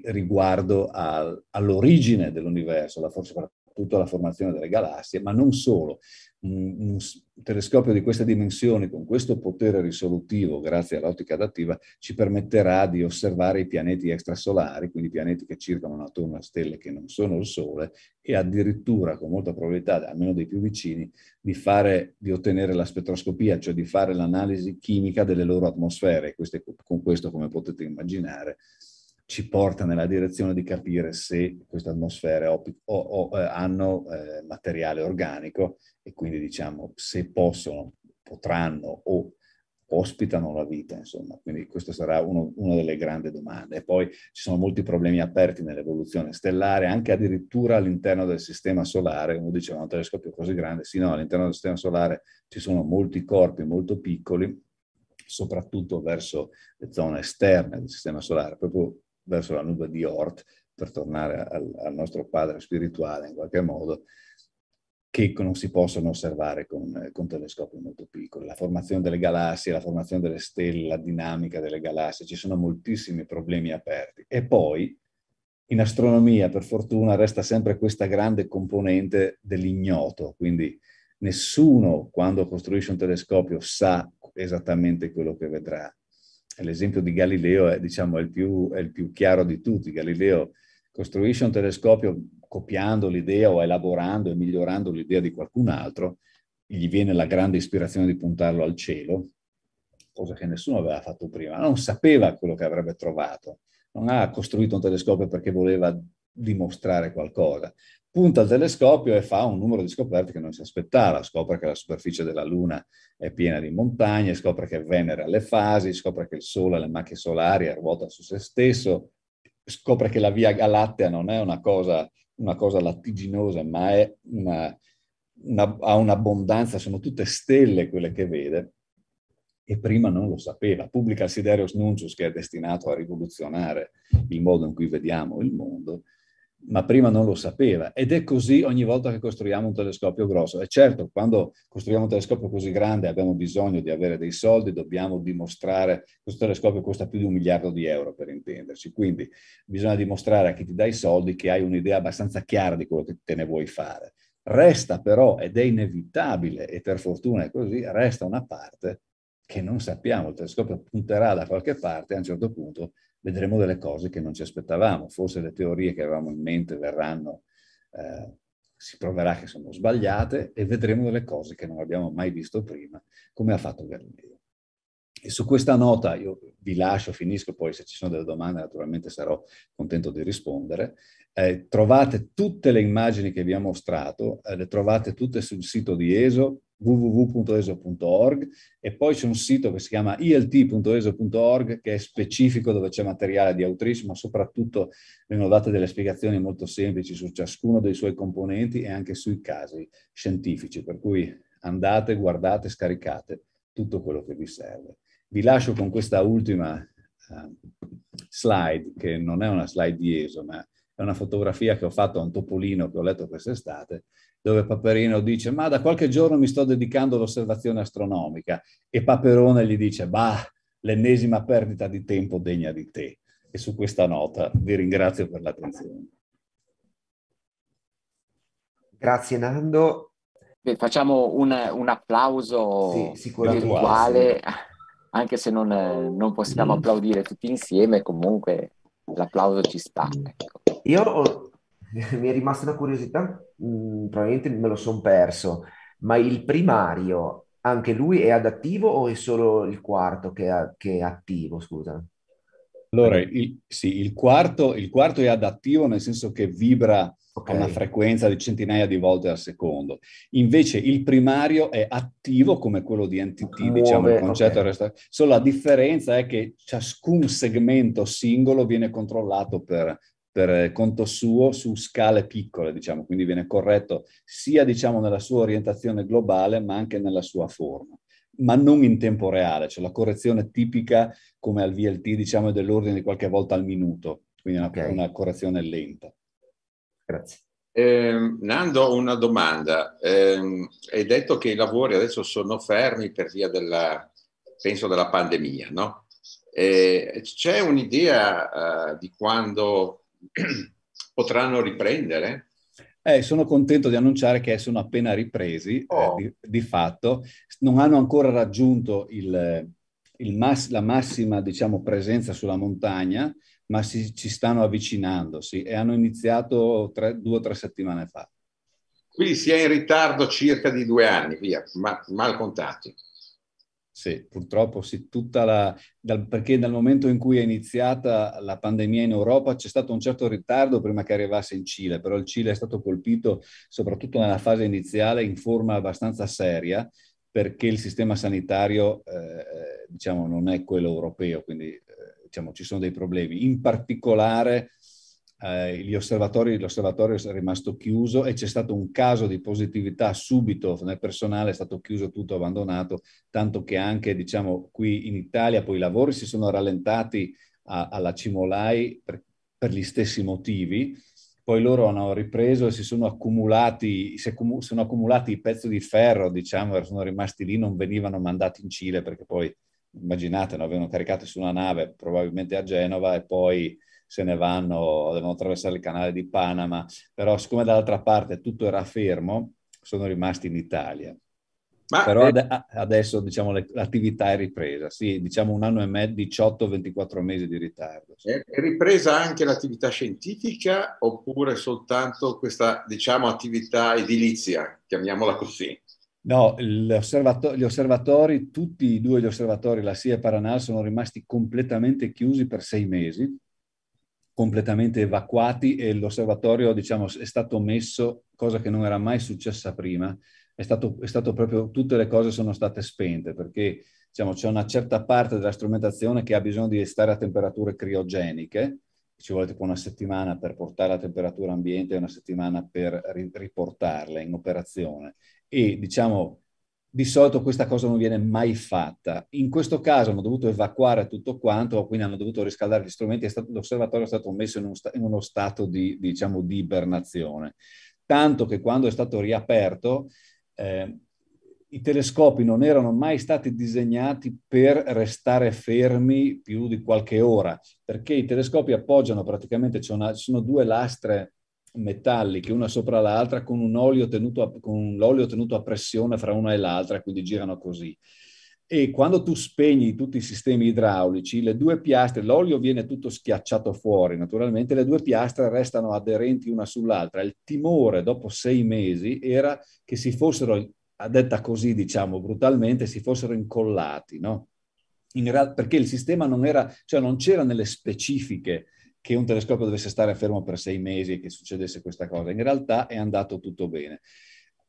riguardo al, all'origine dell'universo, la, soprattutto alla formazione delle galassie, ma non solo. Un, un, telescopio di queste dimensioni, con questo potere risolutivo, grazie all'ottica adattiva, ci permetterà di osservare i pianeti extrasolari, quindi pianeti che circolano attorno a stelle che non sono il Sole, e addirittura con molta probabilità, almeno dei più vicini, di, fare, di ottenere la spettroscopia, cioè di fare l'analisi chimica delle loro atmosfere. Queste, con questo, come potete immaginare, ci porta nella direzione di capire se queste atmosfere o, o, o, eh, hanno eh, materiale organico e quindi diciamo se possono, potranno o ospitano la vita, insomma. Quindi questa sarà uno, una delle grandi domande. E poi ci sono molti problemi aperti nell'evoluzione stellare, anche addirittura all'interno del sistema solare, uno diceva un telescopio così grande, sì no, all'interno del sistema solare ci sono molti corpi molto piccoli, soprattutto verso le zone esterne del sistema solare, proprio verso la nube di Ort, per tornare al, al nostro padre spirituale in qualche modo, che non si possono osservare con, con, telescopi molto piccoli. La formazione delle galassie, la formazione delle stelle, la dinamica delle galassie, ci sono moltissimi problemi aperti. E poi in astronomia, per fortuna, resta sempre questa grande componente dell'ignoto, quindi nessuno quando costruisce un telescopio sa esattamente quello che vedrà l'esempio di Galileo è, diciamo, è, il più, è, il più, chiaro di tutti. Galileo costruisce un telescopio copiando l'idea o elaborando e migliorando l'idea di qualcun altro, gli viene la grande ispirazione di puntarlo al cielo, cosa che nessuno aveva fatto prima, non sapeva quello che avrebbe trovato, non ha costruito un telescopio perché voleva dimostrare qualcosa, punta al telescopio e fa un numero di scoperte che non si aspettava, scopre che la superficie della Luna è piena di montagne, scopre che Venere ha le fasi, scopre che il Sole ha le macchie solari, ruota su se stesso, scopre che la Via Galattea non è una cosa, una cosa lattiginosa, ma una, una, ha un'abbondanza, sono tutte stelle quelle che vede, e prima non lo sapeva. Pubblica Siderius Nuncius, che è destinato a rivoluzionare il modo in cui vediamo il mondo, ma prima non lo sapeva. Ed è così ogni volta che costruiamo un telescopio grosso. E certo, quando costruiamo un telescopio così grande abbiamo bisogno di avere dei soldi, dobbiamo dimostrare, questo telescopio costa più di un miliardo di euro per intenderci, quindi bisogna dimostrare a chi ti dà i soldi che hai un'idea abbastanza chiara di quello che te ne vuoi fare. Resta però, ed è inevitabile, e per fortuna è così, resta una parte che non sappiamo, il telescopio punterà da qualche parte a un certo punto vedremo delle cose che non ci aspettavamo. Forse le teorie che avevamo in mente verranno, eh, si proverà che sono sbagliate e vedremo delle cose che non abbiamo mai visto prima, come ha fatto Galileo. E su questa nota io vi lascio, finisco, poi se ci sono delle domande naturalmente sarò contento di rispondere. Eh, trovate tutte le immagini che vi ho mostrato, eh, le trovate tutte sul sito di ESO, www.eso.org e poi c'è un sito che si chiama ilt.eso.org che è specifico dove c'è materiale di Autrice, ma soprattutto vengono date delle spiegazioni molto semplici su ciascuno dei suoi componenti e anche sui casi scientifici, per cui andate, guardate, scaricate tutto quello che vi serve. Vi lascio con questa ultima eh, slide, che non è una slide di ESO, ma è una fotografia che ho fatto a un topolino che ho letto quest'estate, dove Paperino dice ma da qualche giorno mi sto dedicando all'osservazione astronomica e Paperone gli dice bah, l'ennesima perdita di tempo degna di te. E su questa nota vi ringrazio per l'attenzione. Grazie Nando. Beh, facciamo un, un applauso sì, virtuale, anche se non, non possiamo mm. applaudire tutti insieme, comunque l'applauso ci sta. Ecco. Io ho, mi è rimasta una curiosità, mm, probabilmente me lo sono perso, ma il primario, anche lui è adattivo o è solo il quarto che, è, che è attivo, scusa? Allora, il, sì, il quarto, il quarto è adattivo nel senso che vibra okay. a una frequenza di centinaia di volte al secondo. Invece il primario è attivo come quello di NTT, Muove, diciamo il concetto okay. resta... Solo la differenza è che ciascun segmento singolo viene controllato per per conto suo su scale piccole, diciamo, quindi viene corretto sia diciamo, nella sua orientazione globale ma anche nella sua forma ma non in tempo reale, cioè la correzione tipica come al VLT diciamo è dell'ordine di qualche volta al minuto, quindi una, okay. una correzione lenta. Grazie. Eh, Nando, una domanda. Eh, hai detto che i lavori adesso sono fermi per via della, penso, della pandemia, no? Eh, c'è un'idea eh, di quando potranno riprendere? Eh, sono contento di annunciare che sono appena ripresi, eh, oh. eh, di, di, fatto. Non hanno ancora raggiunto il, il mass, la massima diciamo, presenza sulla montagna, ma si, ci stanno avvicinando sì, e hanno iniziato tre, due o tre settimane fa. Quindi si è in ritardo circa di due anni, via, ma, mal contati. Sì, purtroppo sì, tutta la, dal, perché dal momento in cui è iniziata la pandemia in Europa c'è stato un certo ritardo prima che arrivasse in Cile, però il Cile è stato colpito soprattutto nella fase iniziale in forma abbastanza seria perché il sistema sanitario eh, diciamo, non è quello europeo, quindi eh, diciamo, ci sono dei problemi. In particolare eh, osservatori, l'osservatorio è rimasto chiuso e c'è stato un caso di positività subito nel personale, è stato chiuso tutto, abbandonato, tanto che anche diciamo, qui in Italia poi i lavori si sono rallentati a, alla Cimolai per, per, gli stessi motivi, poi loro hanno ripreso e si sono accumulati, si accumu- sono accumulati i pezzi di ferro, diciamo, sono rimasti lì, non venivano mandati in Cile perché poi, immaginate, no, avevano caricato su una nave, probabilmente a Genova, e poi se ne vanno, devono attraversare il canale di Panama, però siccome dall'altra parte tutto era fermo, sono rimasti in Italia. Ma però eh ad- adesso diciamo, l'attività è ripresa, sì, diciamo un anno e mezzo, 18-24 mesi di ritardo. Sì. È ripresa anche l'attività scientifica oppure soltanto questa diciamo, attività edilizia, chiamiamola così? No, gli osservatori, tutti e due gli osservatori, la SIA e Paranal, sono rimasti completamente chiusi per sei mesi completamente evacuati e l'osservatorio diciamo, è stato messo, cosa che non era mai successa prima, è stato, è stato proprio tutte le cose sono state spente perché diciamo, c'è una certa parte della strumentazione che ha bisogno di stare a temperature criogeniche, ci vuole tipo una settimana per portare la temperatura ambiente e una settimana per riportarla in operazione e diciamo di solito questa cosa non viene mai fatta. In questo caso hanno dovuto evacuare tutto quanto, quindi hanno dovuto riscaldare gli strumenti, stato, l'osservatorio è stato messo in, un in uno stato di, diciamo, di, ibernazione. Tanto che quando è stato riaperto, eh, i telescopi non erano mai stati disegnati per restare fermi più di qualche ora, perché i telescopi appoggiano praticamente, ci sono due lastre metalliche una sopra l'altra con, un olio tenuto a, con l'olio tenuto a pressione fra una e l'altra, quindi girano così. E quando tu spegni tutti i sistemi idraulici, le due piastre, l'olio viene tutto schiacciato fuori, naturalmente le due piastre restano aderenti una sull'altra. Il timore dopo sei mesi era che si fossero, a detta così diciamo brutalmente, si fossero incollati, no? In realtà, perché il sistema non era, cioè non c'era nelle specifiche che un telescopio dovesse stare fermo per sei mesi e che succedesse questa cosa. In realtà è andato tutto bene.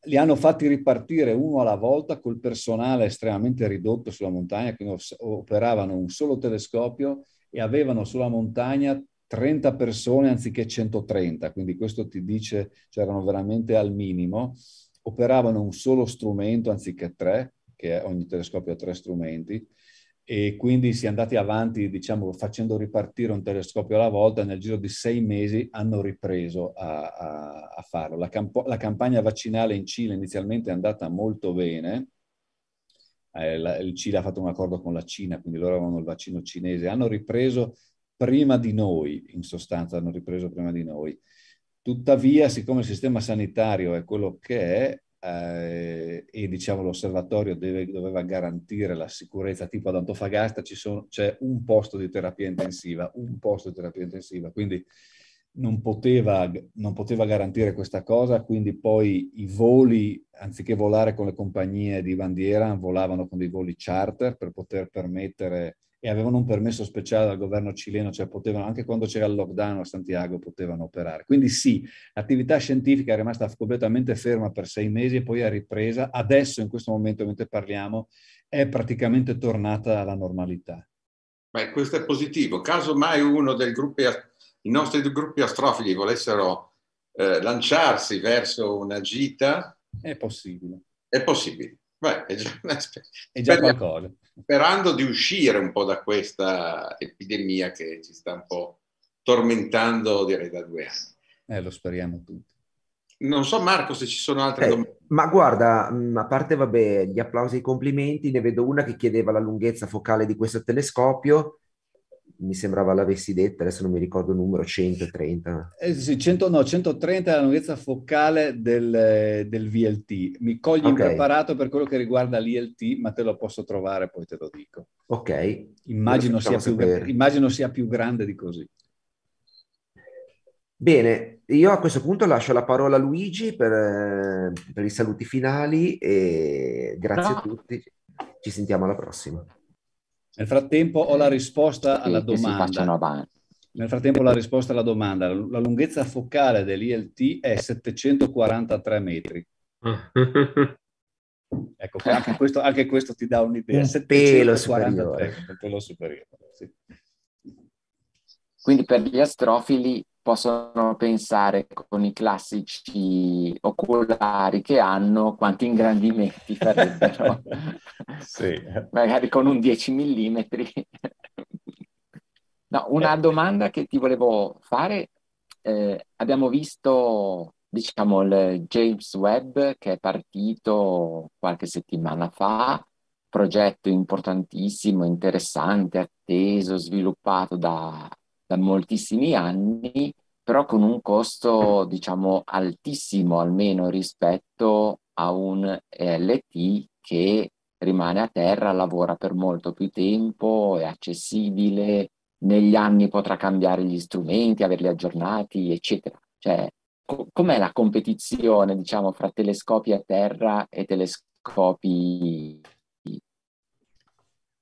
Li hanno fatti ripartire uno alla volta col personale estremamente ridotto sulla montagna, quindi operavano un solo telescopio e avevano sulla montagna 30 persone anziché 130, quindi questo ti dice c'erano veramente al minimo, operavano un solo strumento anziché tre, che ogni telescopio ha tre strumenti, e quindi si è andati avanti, diciamo, facendo ripartire un telescopio alla volta, nel giro di sei mesi hanno ripreso a, a, a farlo. La, camp- la, campagna vaccinale in Cile inizialmente è andata molto bene, eh, la, il Cile ha fatto un accordo con la Cina, quindi loro avevano il vaccino cinese, hanno ripreso prima di noi, in sostanza hanno ripreso prima di noi. Tuttavia, siccome il sistema sanitario è quello che è, eh, e diciamo l'osservatorio deve, doveva garantire la sicurezza, tipo ad Antofagasta sono, c'è un posto di terapia intensiva, un posto di terapia intensiva, quindi non poteva, non poteva, garantire questa cosa, quindi poi i voli, anziché volare con le compagnie di bandiera, volavano con dei voli charter per poter permettere e avevano un permesso speciale dal governo cileno, cioè potevano, anche quando c'era il lockdown a Santiago, potevano operare. Quindi sì, l'attività scientifica è rimasta completamente ferma per sei mesi e poi è ripresa. Adesso, in questo momento, mentre parliamo, è praticamente tornata alla normalità. Beh, questo è positivo. Caso mai uno dei gruppi, i nostri gruppi astrofili volessero eh, lanciarsi verso una gita... È possibile. È possibile. Beh, è già, una... è già qualcosa sperando di uscire un po' da questa epidemia che ci sta un po' tormentando, direi, da due anni. Eh, lo speriamo tutti. Non so Marco se ci sono altre eh, domande. Ma guarda, mm, a parte vabbè, gli applausi e i complimenti, ne vedo una che chiedeva la lunghezza focale di questo telescopio mi sembrava l'avessi detta, adesso non mi ricordo il numero, 130. Eh sì, 100, no, 130 è la lunghezza focale del, eh, del VLT. Mi cogli okay. impreparato per quello che riguarda l'ILT, ma te lo posso trovare, poi te lo dico. Ok. Immagino, sia più, immagino sia più grande di così. Bene, io a questo punto lascio la parola a Luigi per, eh, per i saluti finali e grazie no. a tutti. Ci sentiamo alla prossima. Nel frattempo ho la risposta alla domanda. Nel frattempo la risposta alla domanda. La lunghezza focale dell'ILT è 743 metri. Ah. Ecco, anche questo, anche questo ti dà un'idea. Un pelo superiore. Un pelo superiore, sì. Quindi per gli astrofili possono pensare con i classici oculari che hanno quanti ingrandimenti farebbero. sì. Magari con un 10 mm. no, una eh. domanda che ti volevo fare. Eh, abbiamo visto, diciamo, il James Webb che è partito qualche settimana fa, progetto importantissimo, interessante, atteso, sviluppato da da moltissimi anni, però con un costo, diciamo, altissimo almeno rispetto a un ELT eh, che rimane a terra, lavora per molto più tempo, è accessibile, negli anni potrà cambiare gli strumenti, averli aggiornati, eccetera. Cioè, co- com'è la competizione, diciamo, fra telescopi a terra e telescopi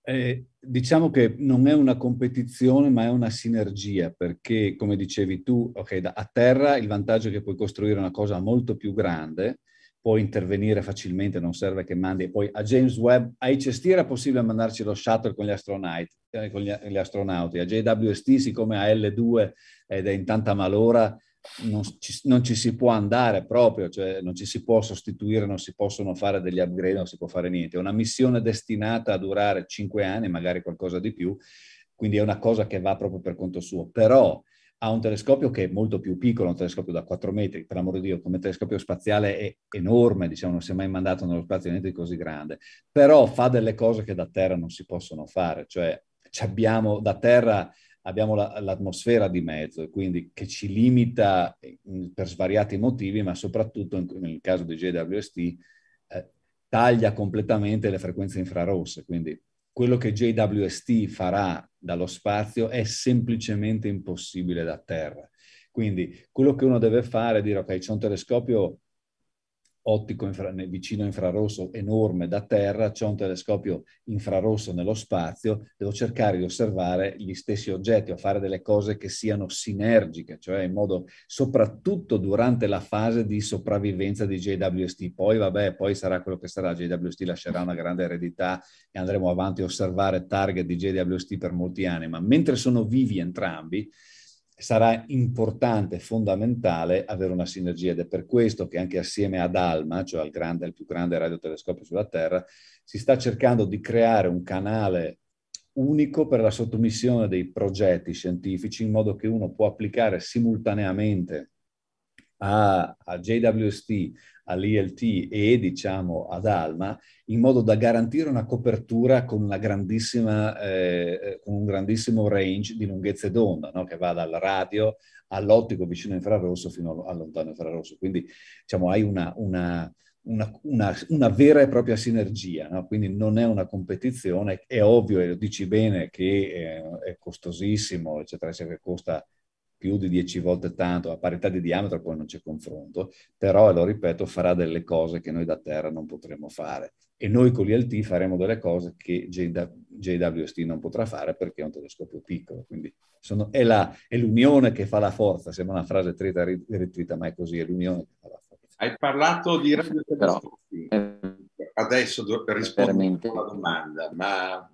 eh, diciamo che non è una competizione, ma è una sinergia, perché come dicevi tu, okay, da, a terra il vantaggio è che puoi costruire una cosa molto più grande, puoi intervenire facilmente, non serve che mandi. poi a James Webb, a HST era possibile mandarci lo shuttle con gli, eh, con gli, gli astronauti, a JWST siccome a L2 ed è in tanta malora non ci, non ci, si può andare proprio, cioè non ci si può sostituire, non si possono fare degli upgrade, non si può fare niente. È una missione destinata a durare cinque anni, magari qualcosa di più, quindi è una cosa che va proprio per conto suo. Però ha un telescopio che è molto più piccolo, un telescopio da 4 metri, per amor di Dio, come telescopio spaziale è enorme, diciamo, non si è mai mandato nello spazio niente di così grande, però fa delle cose che da terra non si possono fare, cioè abbiamo da terra abbiamo la, l'atmosfera di mezzo, e quindi che ci limita per svariati motivi, ma soprattutto in, nel caso di JWST eh, taglia completamente le frequenze infrarosse, quindi quello che JWST farà dallo spazio è semplicemente impossibile da terra. Quindi quello che uno deve fare è dire ok, c'è un telescopio ottico infra, vicino infrarosso enorme da terra, c'è un telescopio infrarosso nello spazio, devo cercare di osservare gli stessi oggetti o fare delle cose che siano sinergiche, cioè in modo soprattutto durante la fase di sopravvivenza di JWST. Poi vabbè, poi sarà quello che sarà, JWST lascerà una grande eredità e andremo avanti a osservare target di JWST per molti anni, ma mentre sono vivi entrambi, sarà importante, fondamentale avere una sinergia ed è per questo che anche assieme ad ALMA, cioè al, grande, al più grande radiotelescopio sulla Terra, si sta cercando di creare un canale unico per la sottomissione dei progetti scientifici in modo che uno può applicare simultaneamente a, a JWST, all'ILT e diciamo ad Alma, in modo da garantire una copertura con, una eh, eh, con un grandissimo range di lunghezze d'onda, no? che va dal radio all'ottico vicino infrarosso fino al lontano infrarosso. Quindi diciamo, hai una, una una, una, una, vera e propria sinergia, no? quindi non è una competizione, è ovvio, e lo dici bene, che è, eh, è costosissimo, eccetera, eccetera, costa più di dieci volte tanto, a parità di diametro poi non c'è confronto, però, e lo ripeto, farà delle cose che noi da terra non potremo fare. E noi con l'ILT faremo delle cose che JWST non potrà fare perché è un telescopio piccolo. Quindi sono, è, la, è, l'unione che fa la forza, sembra una frase trita e ritrita, ma è così, è l'unione che fa la forza. Hai parlato di radiotelescopi, adesso per rispondo alla domanda, ma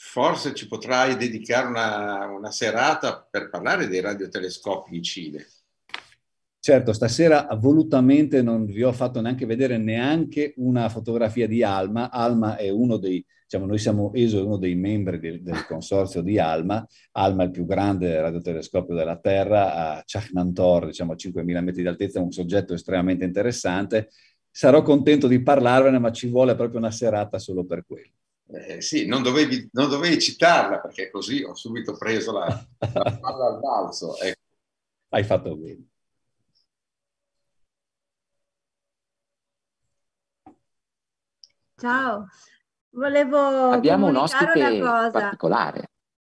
forse ci potrai dedicare una, una serata per parlare dei radiotelescopi in Cile. Certo, stasera volutamente non vi ho fatto neanche vedere neanche una fotografia di Alma. Alma è uno dei, diciamo, noi siamo ESO, uno dei membri del, del, consorzio di Alma. Alma è il più grande radiotelescopio della Terra a Chachnantor, diciamo a 5.000 metri di altezza, un soggetto estremamente interessante. Sarò contento di parlarvene, ma ci vuole proprio una serata solo per quello eh, sì, non dovevi, non dovevi, citarla perché così ho subito preso la, la palla al balzo. Ecco. Hai fatto bene. Ciao, volevo Abbiamo un ospite particolare.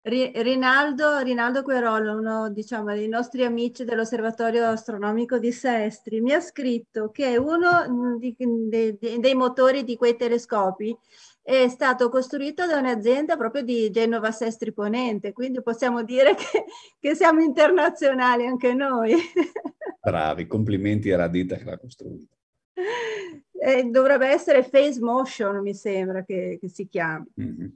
Rinaldo, Rinaldo Querolo, uno diciamo, dei nostri amici dell'Osservatorio Astronomico di Sestri, mi ha scritto che uno di, de, de, dei motori di quei telescopi è stato costruito da un'azienda proprio di Genova Sestri Ponente, quindi possiamo dire che, che siamo internazionali anche noi. Bravi, complimenti alla Radita che l'ha costruita. Eh, dovrebbe essere Face Motion, mi sembra che, che si chiami. Mm-hmm.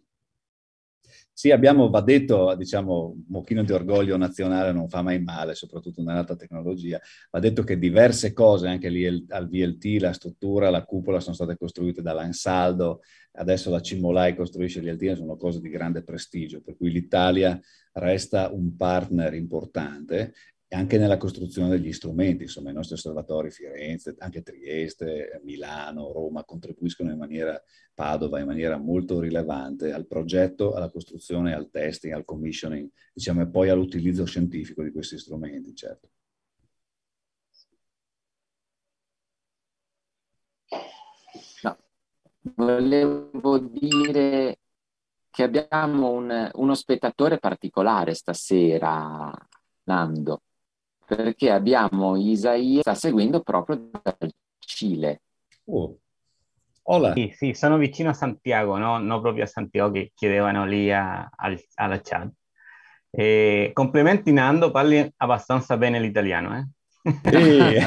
Sì, abbiamo, va detto, diciamo, un pochino di orgoglio nazionale non fa mai male, soprattutto nell'alta tecnologia. Va detto che diverse cose, anche lì al VLT, la struttura, la cupola, sono state costruite da Lansaldo, adesso la Cimolai costruisce gli altini, sono cose di grande prestigio, per cui l'Italia resta un partner importante anche nella costruzione degli strumenti, insomma i nostri osservatori Firenze, anche Trieste, Milano, Roma contribuiscono in maniera, Padova in maniera molto rilevante al progetto, alla costruzione, al testing, al commissioning, diciamo e poi all'utilizzo scientifico di questi strumenti, certo. volevo dire che abbiamo un, uno spettatore particolare stasera, Nando, perché abbiamo Isaia, sta seguendo proprio dal Cile. Oh. Hola. Sì, sì, sono vicino a Santiago, no, no proprio a Santiago che chiedevano lì a, al, alla chat. Eh, complimenti Nando, parli abbastanza bene l'italiano. Eh? Sí.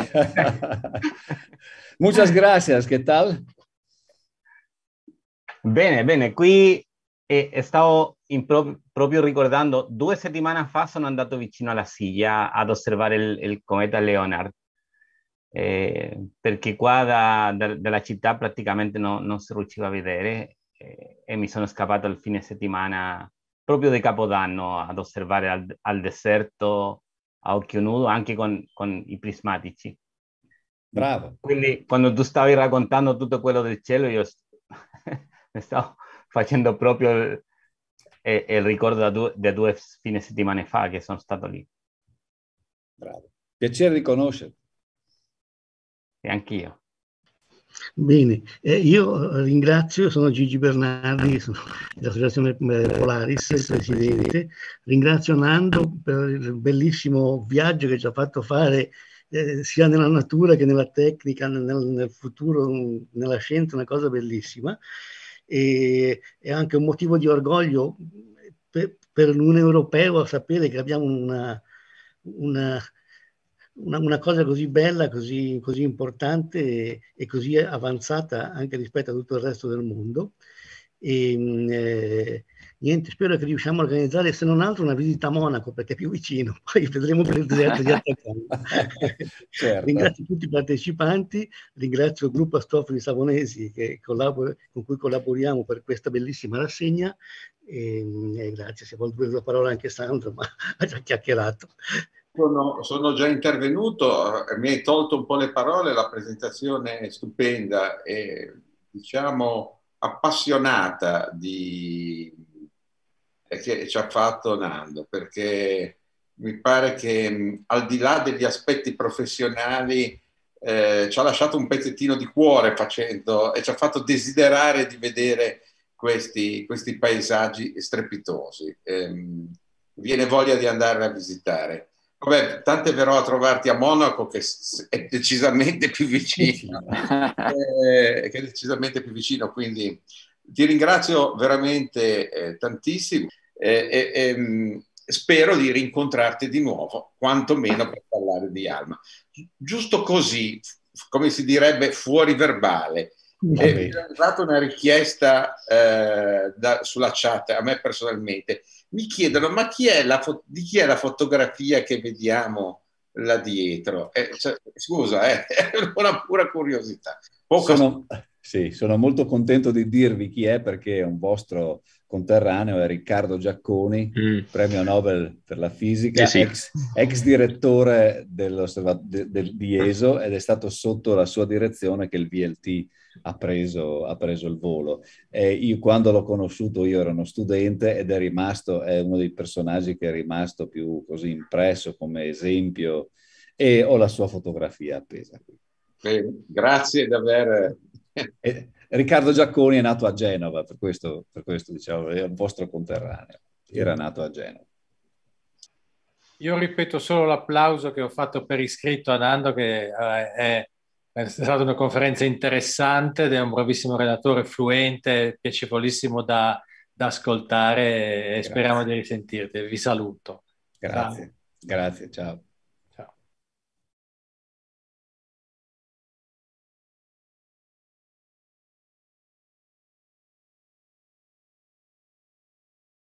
Muchas gracias, che tal? Bene, bene, qui eh, stavo pro- proprio ricordando, due settimane fa sono andato vicino alla Silla ad osservare il, il cometa Leonard, eh, perché qua da, da, dalla città praticamente no, non si riusciva a vedere eh, e mi sono scappato il fine settimana proprio di Capodanno ad osservare al, al deserto a occhio nudo anche con, con i prismatici. Bravo. Quindi quando tu stavi raccontando tutto quello del cielo, io stavo facendo proprio il, il ricordo da due, da due fine settimane fa che sono stato lì. Bravo. Piacere riconoscerti. E anch'io. Bene, eh, io ringrazio, sono Gigi Bernardi sono dell'Associazione eh, Polaris, il presidente, ringrazio Nando per il bellissimo viaggio che ci ha fatto fare eh, sia nella natura che nella tecnica, nel, nel futuro, nella scienza, una cosa bellissima e è anche un motivo di orgoglio per, per l'Unione Europea sapere che abbiamo una, una, una, una cosa così bella, così, così importante e, e, così avanzata anche rispetto a tutto il resto del mondo. E, mm, eh, Niente, spero che riusciamo a organizzare se non altro una visita a Monaco perché è più vicino, poi vedremo per il diretto di attaccare. certo. Ringrazio tutti i partecipanti, ringrazio il gruppo Astrofoni Savonesi collabor- con cui collaboriamo per questa bellissima rassegna e, e grazie, se vuol dire la parola anche Sandro, ma ha già chiacchierato. Sono, sono, già intervenuto, eh, mi hai tolto un po' le parole, la presentazione è stupenda e diciamo appassionata di, che ci ha fatto Nando, perché mi pare che al di là degli aspetti professionali eh, ci ha lasciato un pezzettino di cuore facendo e ci ha fatto desiderare di vedere questi, questi paesaggi strepitosi. Eh, viene voglia di andare a visitare. Vabbè, tante verrò a trovarti a Monaco che è decisamente più vicino, eh, che è decisamente più vicino, quindi ti ringrazio veramente eh, tantissimo eh, eh, spero di rincontrarti di nuovo, quantomeno per parlare di Alma. Giusto così, come si direbbe, fuori verbale. Eh, mi è arrivata una richiesta eh, da, sulla chat a me personalmente. Mi chiedono: ma chi è la fo- di chi è la fotografia che vediamo là dietro? Eh, cioè, scusa, eh, è una pura curiosità. Poco... Sono, sì, sono molto contento di dirvi chi è perché è un vostro conterraneo è Riccardo Giacconi, mm. premio Nobel per la fisica, sì, eh sì. Ex, ex, direttore di ESO ed è stato sotto la sua direzione che il VLT ha preso, ha preso il volo. E io, quando l'ho conosciuto io ero uno studente ed è rimasto, è uno dei personaggi che è rimasto più così impresso come esempio e ho la sua fotografia appesa qui. Eh, grazie davvero. aver... Riccardo Giacconi è nato a Genova, per questo, per questo diciamo, è un vostro conterraneo, era nato a Genova. Io ripeto solo l'applauso che ho fatto per iscritto a Nando, che eh, è, è stata una conferenza interessante ed è un bravissimo relatore, fluente, piacevolissimo da, da ascoltare e Grazie. speriamo di risentirti. Vi saluto. Grazie. Ciao. Grazie, ciao.